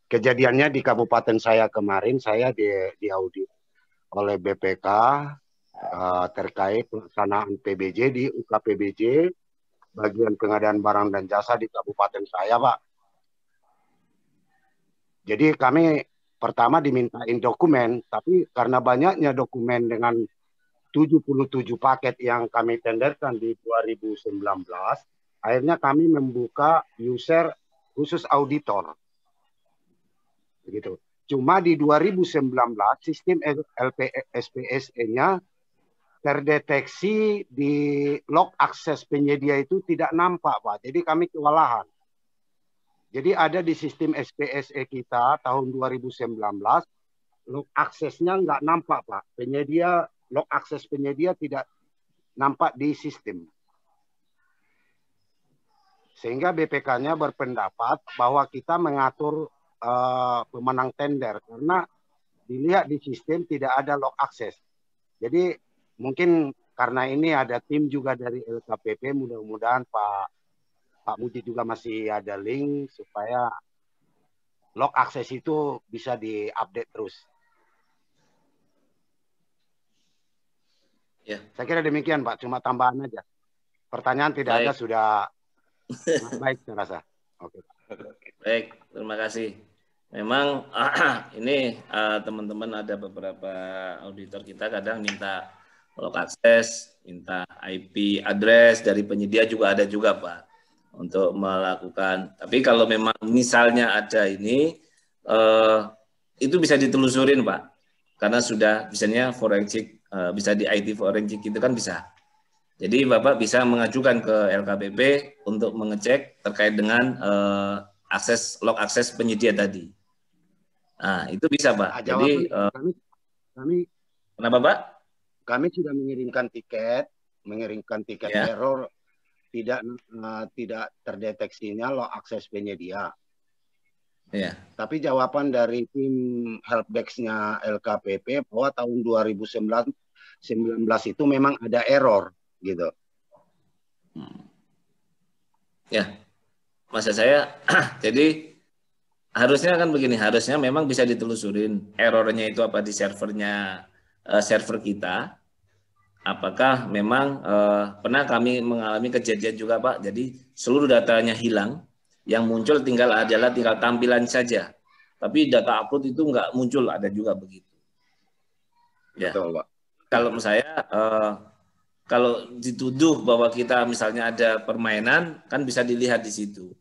Kejadiannya di kabupaten saya kemarin, saya di, diaudit oleh BPK uh, eh, terkait pelaksanaan PBJ di UKPBJ, bagian pengadaan barang dan jasa di kabupaten saya, Pak. Jadi kami pertama dimintain dokumen, tapi karena banyaknya dokumen dengan 77 paket yang kami tenderkan di 2019, akhirnya kami membuka user khusus auditor. Begitu. Cuma di 2019 sistem LPSPSE-nya terdeteksi di log akses penyedia itu tidak nampak, Pak. Jadi kami kewalahan. Jadi ada di sistem SPSE kita tahun 2019, log aksesnya nggak nampak Pak. Penyedia, log akses penyedia tidak nampak di sistem. Sehingga BPK-nya berpendapat bahwa kita mengatur uh, pemenang tender karena dilihat di sistem tidak ada log akses. Jadi mungkin karena ini ada tim juga dari LKPP mudah-mudahan Pak Pak Muji juga masih ada link supaya log akses itu bisa diupdate terus. Ya. Saya kira demikian Pak, cuma tambahan aja. Pertanyaan tidak Baik. ada sudah baik saya rasa. Oke. Baik, terima kasih. Memang ini eh, teman-teman ada beberapa auditor kita kadang minta log akses, minta IP address dari penyedia juga ada juga Pak untuk melakukan. Tapi kalau memang misalnya ada ini, eh, itu bisa ditelusurin Pak, karena sudah misalnya forensik, eh, bisa di IT forensik itu kan bisa. Jadi Bapak bisa mengajukan ke LKPP untuk mengecek terkait dengan eh, akses log akses penyedia tadi. Nah, itu bisa Pak. Nah, Jadi eh, kami, kami kenapa Pak? Kami sudah mengirimkan tiket, mengirimkan tiket ya. error tidak uh, tidak terdeteksinya akses access dia. Iya. Tapi jawaban dari tim helpdesk-nya LKPP bahwa tahun 2019 itu memang ada error gitu. Ya, Masa saya jadi harusnya kan begini, harusnya memang bisa ditelusurin errornya itu apa di servernya eh, server kita apakah memang uh, pernah kami mengalami kejadian juga Pak. Jadi seluruh datanya hilang, yang muncul tinggal adalah tinggal tampilan saja. Tapi data upload itu nggak muncul, ada juga begitu. Ya. Betul, Pak. Kalau saya uh, kalau dituduh bahwa kita misalnya ada permainan, kan bisa dilihat di situ.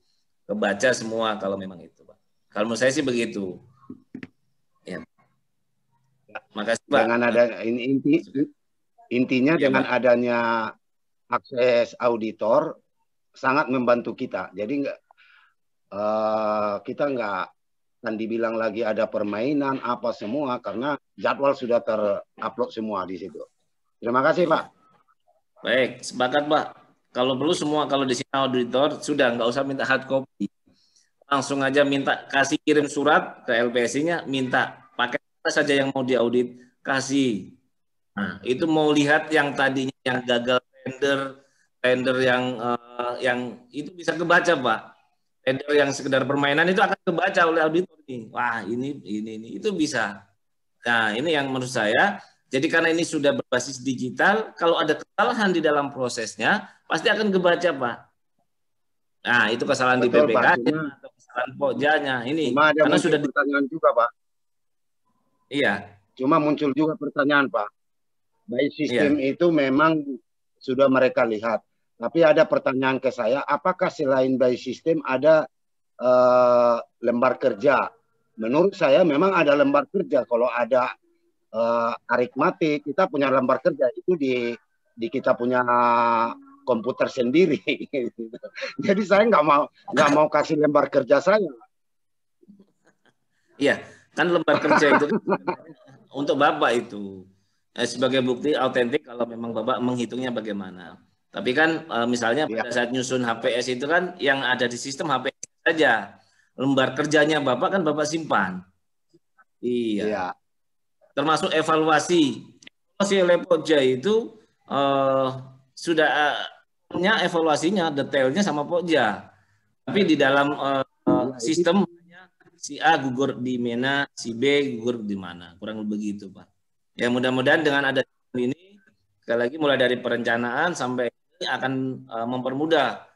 Kebaca semua kalau memang itu, Pak. Kalau menurut saya sih begitu. Ya. Makasih, Pak. Jangan ada ini inti Intinya ya, dengan adanya akses auditor sangat membantu kita. Jadi nggak uh, kita nggak akan dibilang lagi ada permainan apa semua karena jadwal sudah terupload semua di situ. Terima kasih Pak. Baik, sepakat Pak. Kalau perlu semua kalau di sini auditor sudah nggak usah minta hard copy. Langsung aja minta kasih kirim surat ke LPSI-nya, minta pakai apa saja yang mau diaudit, kasih Nah, itu mau lihat yang tadinya yang gagal tender, tender yang uh, yang itu bisa kebaca, Pak. Tender yang sekedar permainan itu akan kebaca oleh auditor ini. Wah, ini ini ini itu bisa. Nah, ini yang menurut saya jadi karena ini sudah berbasis digital, kalau ada kesalahan di dalam prosesnya, pasti akan kebaca, Pak. Nah, itu kesalahan Betul, di PPK Pak, atau kesalahan pojanya. Ini karena sudah pertanyaan juga, Pak. Iya. Cuma muncul juga pertanyaan, Pak By sistem yeah. itu memang sudah mereka lihat. Tapi ada pertanyaan ke saya, apakah selain by sistem ada uh, lembar kerja? Menurut saya memang ada lembar kerja. Kalau ada uh, aritmatik, kita punya lembar kerja itu di di kita punya komputer sendiri. Jadi saya nggak mau nggak mau kasih lembar kerja saya. Iya, kan lembar kerja itu kan untuk bapak itu eh, sebagai bukti autentik kalau memang Bapak menghitungnya bagaimana. Tapi kan eh, misalnya iya. pada saat nyusun HPS itu kan yang ada di sistem HPS saja. Lembar kerjanya Bapak kan Bapak simpan. Iya. iya. Termasuk evaluasi. Evaluasi oleh Pokja itu eh, sudah eh, punya evaluasinya, detailnya sama Pokja. Tapi di dalam eh, sistem si A gugur di mana, si B gugur di mana. Kurang begitu, Pak. Ya mudah-mudahan dengan ada ini sekali lagi mulai dari perencanaan sampai ini akan uh, mempermudah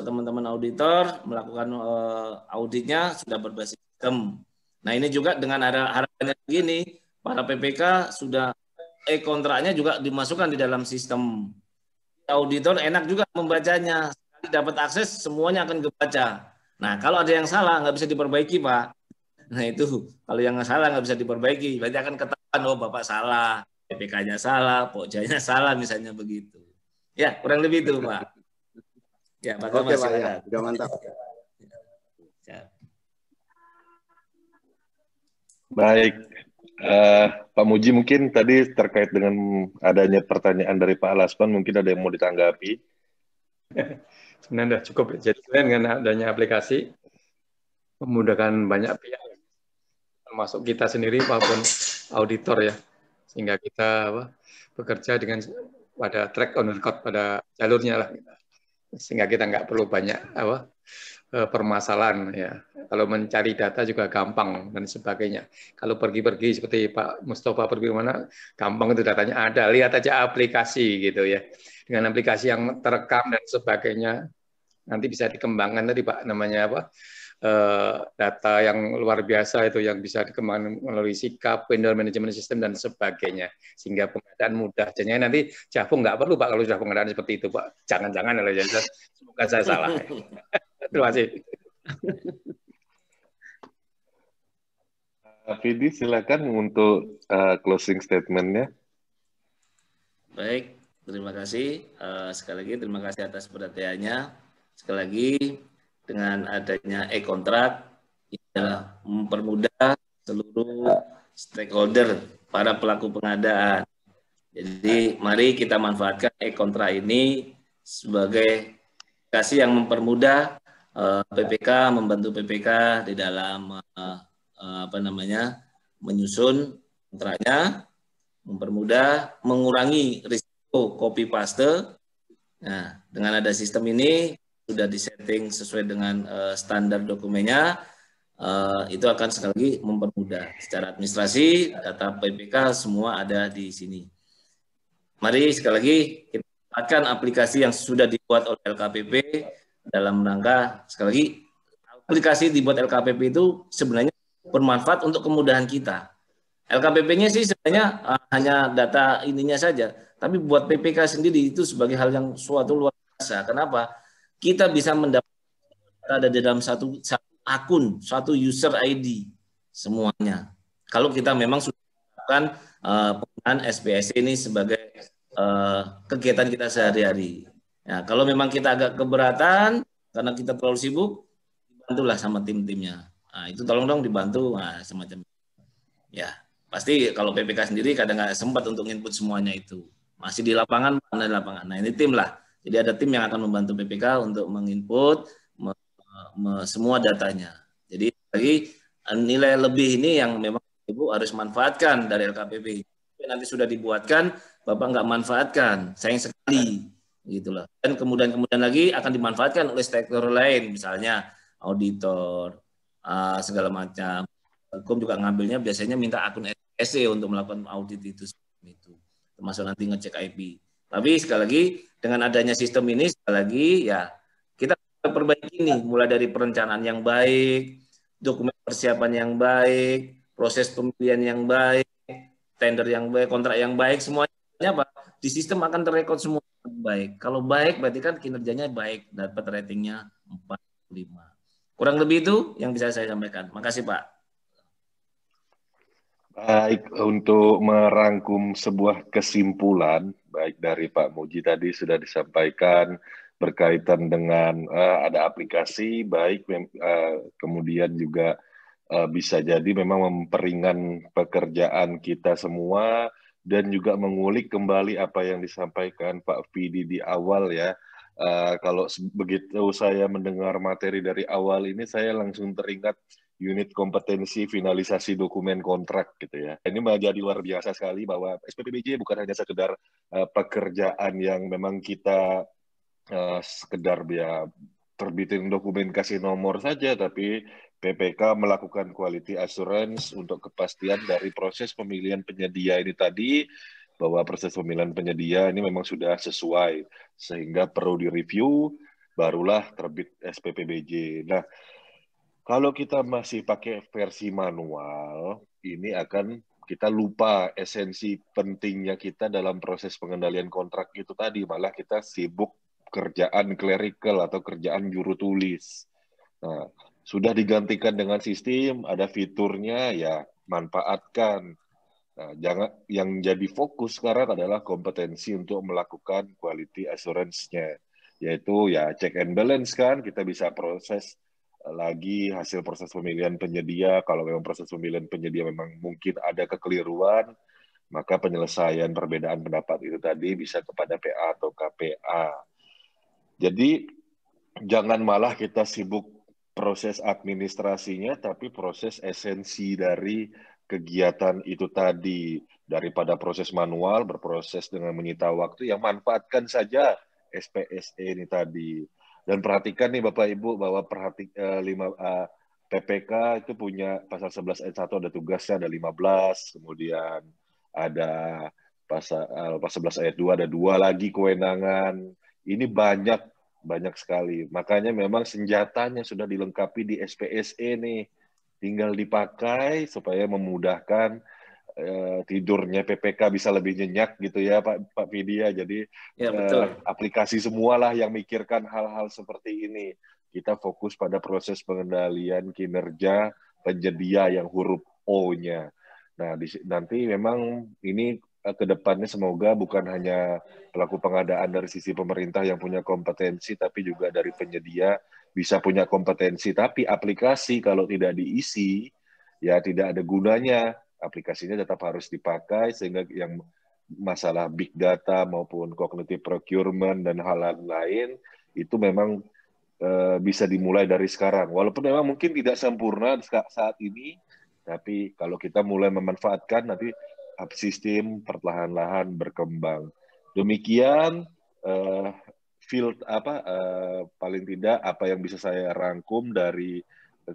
teman-teman auditor melakukan uh, auditnya sudah berbasis sistem. Nah ini juga dengan ada harapannya begini para PPK sudah e kontraknya juga dimasukkan di dalam sistem auditor enak juga membacanya dapat akses semuanya akan kebaca. Nah kalau ada yang salah nggak bisa diperbaiki pak Nah itu kalau yang salah nggak bisa diperbaiki, berarti akan ketahuan oh bapak salah, PPK-nya salah, pokjanya salah misalnya begitu. Ya kurang lebih itu pak. Ya pak Oke, Pak, ya. Sudah mantap. Ya. Baik, Uh, Pak Muji mungkin tadi terkait dengan adanya pertanyaan dari Pak Alaspan mungkin ada yang mau ditanggapi. Sebenarnya sudah cukup. Jadi dengan adanya aplikasi memudahkan banyak pihak termasuk kita sendiri maupun auditor ya sehingga kita apa, bekerja dengan pada track on record pada jalurnya lah sehingga kita nggak perlu banyak apa eh, permasalahan ya kalau mencari data juga gampang dan sebagainya kalau pergi-pergi seperti Pak Mustafa pergi mana gampang itu datanya ada lihat aja aplikasi gitu ya dengan aplikasi yang terekam dan sebagainya nanti bisa dikembangkan tadi Pak namanya apa Eh, data yang luar biasa itu yang bisa dikembangkan melalui sikap, vendor management system dan sebagainya sehingga pengadaan mudah. Jadi nanti Jafu nggak perlu Pak kalau sudah pengadaan seperti itu Pak. Jangan-jangan kalau -jangan, ya. semoga saya salah. Terima kasih. Fidi silakan untuk eh, closing statementnya. Baik, terima kasih. Eh, sekali lagi terima kasih atas perhatiannya. Sekali lagi dengan adanya e-kontrak adalah mempermudah seluruh stakeholder para pelaku pengadaan. Jadi mari kita manfaatkan e kontrak ini sebagai kasih yang mempermudah uh, eh, PPK membantu PPK di dalam uh, uh, apa namanya menyusun kontraknya, mempermudah, mengurangi risiko copy paste. Nah, dengan ada sistem ini sudah disetting sesuai dengan uh, standar dokumennya, uh, itu akan sekali lagi mempermudah. Secara administrasi, data PPK semua ada di sini. Mari sekali lagi kita akan aplikasi yang sudah dibuat oleh LKPP dalam rangka sekali lagi aplikasi dibuat LKPP itu sebenarnya bermanfaat untuk kemudahan kita. LKPP-nya sih sebenarnya uh, hanya data ininya saja, tapi buat PPK sendiri itu sebagai hal yang suatu luar biasa. Kenapa? kita bisa mendapatkan ada di dalam satu, satu akun, satu user ID semuanya. Kalau kita memang sudah melakukan uh, penggunaan SPS ini sebagai uh, kegiatan kita sehari-hari. Ya, kalau memang kita agak keberatan karena kita terlalu sibuk, dibantulah sama tim-timnya. Nah, itu tolong dong dibantu nah, semacam ya pasti kalau PPK sendiri kadang kadang sempat untuk input semuanya itu masih di lapangan mana di lapangan nah ini tim lah jadi ada tim yang akan membantu PPK untuk menginput me, me, semua datanya. Jadi lagi nilai lebih ini yang memang Ibu harus manfaatkan dari LKPP. Nanti sudah dibuatkan, Bapak nggak manfaatkan, sayang sekali gitulah. Dan kemudian kemudian lagi akan dimanfaatkan oleh sektor lain, misalnya auditor uh, segala macam. Hukum juga ngambilnya biasanya minta akun SE untuk melakukan audit itu, termasuk nanti ngecek IP. Tapi sekali lagi dengan adanya sistem ini sekali lagi ya kita perbaiki nih mulai dari perencanaan yang baik, dokumen persiapan yang baik, proses pemilihan yang baik, tender yang baik, kontrak yang baik semuanya apa? Di sistem akan terrekod semua yang baik. Kalau baik berarti kan kinerjanya baik, dapat ratingnya 45. Kurang lebih itu yang bisa saya sampaikan. Makasih Pak. Baik, untuk merangkum sebuah kesimpulan, baik dari Pak Muji tadi sudah disampaikan berkaitan dengan uh, ada aplikasi, baik uh, kemudian juga uh, bisa jadi memang memperingan pekerjaan kita semua dan juga mengulik kembali apa yang disampaikan Pak Fidi di awal ya. Uh, kalau begitu saya mendengar materi dari awal ini, saya langsung teringat unit kompetensi finalisasi dokumen kontrak gitu ya. Ini menjadi luar biasa sekali bahwa SPPBJ bukan hanya sekedar uh, pekerjaan yang memang kita uh, sekedar ya terbitin dokumen kasih nomor saja tapi PPK melakukan quality assurance untuk kepastian dari proses pemilihan penyedia ini tadi bahwa proses pemilihan penyedia ini memang sudah sesuai sehingga perlu direview barulah terbit SPPBJ. Nah, kalau kita masih pakai versi manual, ini akan kita lupa esensi pentingnya kita dalam proses pengendalian kontrak itu tadi malah kita sibuk kerjaan clerical atau kerjaan juru tulis. Nah, sudah digantikan dengan sistem, ada fiturnya ya manfaatkan. Nah, jangan yang jadi fokus sekarang adalah kompetensi untuk melakukan quality assurance-nya yaitu ya check and balance kan kita bisa proses lagi hasil proses pemilihan penyedia. Kalau memang proses pemilihan penyedia memang mungkin ada kekeliruan, maka penyelesaian perbedaan pendapat itu tadi bisa kepada PA atau KPA. Jadi jangan malah kita sibuk proses administrasinya, tapi proses esensi dari kegiatan itu tadi daripada proses manual berproses dengan menyita waktu yang manfaatkan saja SPSE ini tadi dan perhatikan nih Bapak Ibu bahwa perhati uh, lima uh, eh, PPK itu punya pasal 11 ayat 1 ada tugasnya ada 15, kemudian ada eh, pasal uh, pasal 11 ayat 2 ada dua lagi kewenangan. Ini banyak banyak sekali. Makanya memang senjatanya sudah dilengkapi di SPSE nih. Tinggal dipakai supaya memudahkan Eh, tidurnya PPK bisa lebih nyenyak gitu ya Pak Pak Vidya. Jadi ya, eh, betul. Uh, aplikasi semualah yang mikirkan hal-hal seperti ini. Kita fokus pada proses pengendalian kinerja penyedia yang huruf O-nya. Nah, di, nanti memang ini eh, ke depannya semoga bukan hanya pelaku pengadaan dari sisi pemerintah yang punya kompetensi, tapi juga dari penyedia bisa punya kompetensi. Tapi aplikasi kalau tidak diisi, ya tidak ada gunanya aplikasinya tetap harus dipakai sehingga yang masalah big data maupun cognitive procurement dan hal lain itu memang e, bisa dimulai dari sekarang. Walaupun memang mungkin tidak sempurna saat ini, tapi kalau kita mulai memanfaatkan nanti sistem perlahan-lahan berkembang. Demikian e, field apa e, paling tidak apa yang bisa saya rangkum dari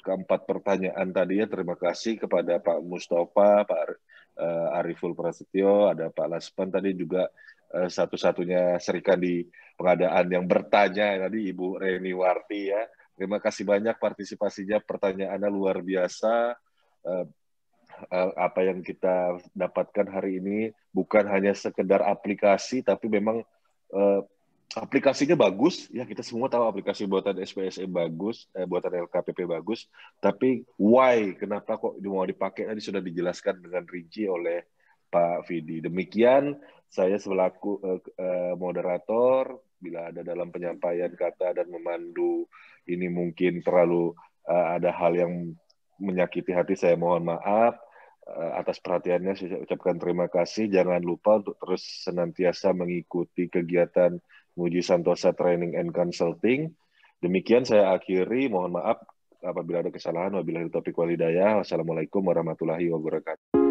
keempat pertanyaan tadi ya terima kasih kepada Pak Mustafa, Pak eh, Ariful Prasetyo, ada Pak Laspan tadi juga eh, satu-satunya serikan di pengadaan yang bertanya tadi Ibu Reni Warti ya. Terima kasih banyak partisipasinya, pertanyaannya luar biasa. Eh, apa yang kita dapatkan hari ini bukan hanya sekedar aplikasi, tapi memang aplikasinya bagus ya kita semua tahu aplikasi buatan SPSE bagus eh, buatan LKPP bagus tapi why kenapa kok mau dipakai tadi sudah dijelaskan dengan rinci oleh Pak Vidi demikian saya selaku eh, eh, moderator bila ada dalam penyampaian kata dan memandu ini mungkin terlalu eh, ada hal yang menyakiti hati saya mohon maaf Eh, atas perhatiannya saya ucapkan terima kasih. Jangan lupa untuk terus senantiasa mengikuti kegiatan Muji Santosa Training and Consulting. Demikian saya akhiri. Mohon maaf apabila ada kesalahan. Wabillahi taufiq walhidayah. Wassalamualaikum warahmatullahi wabarakatuh.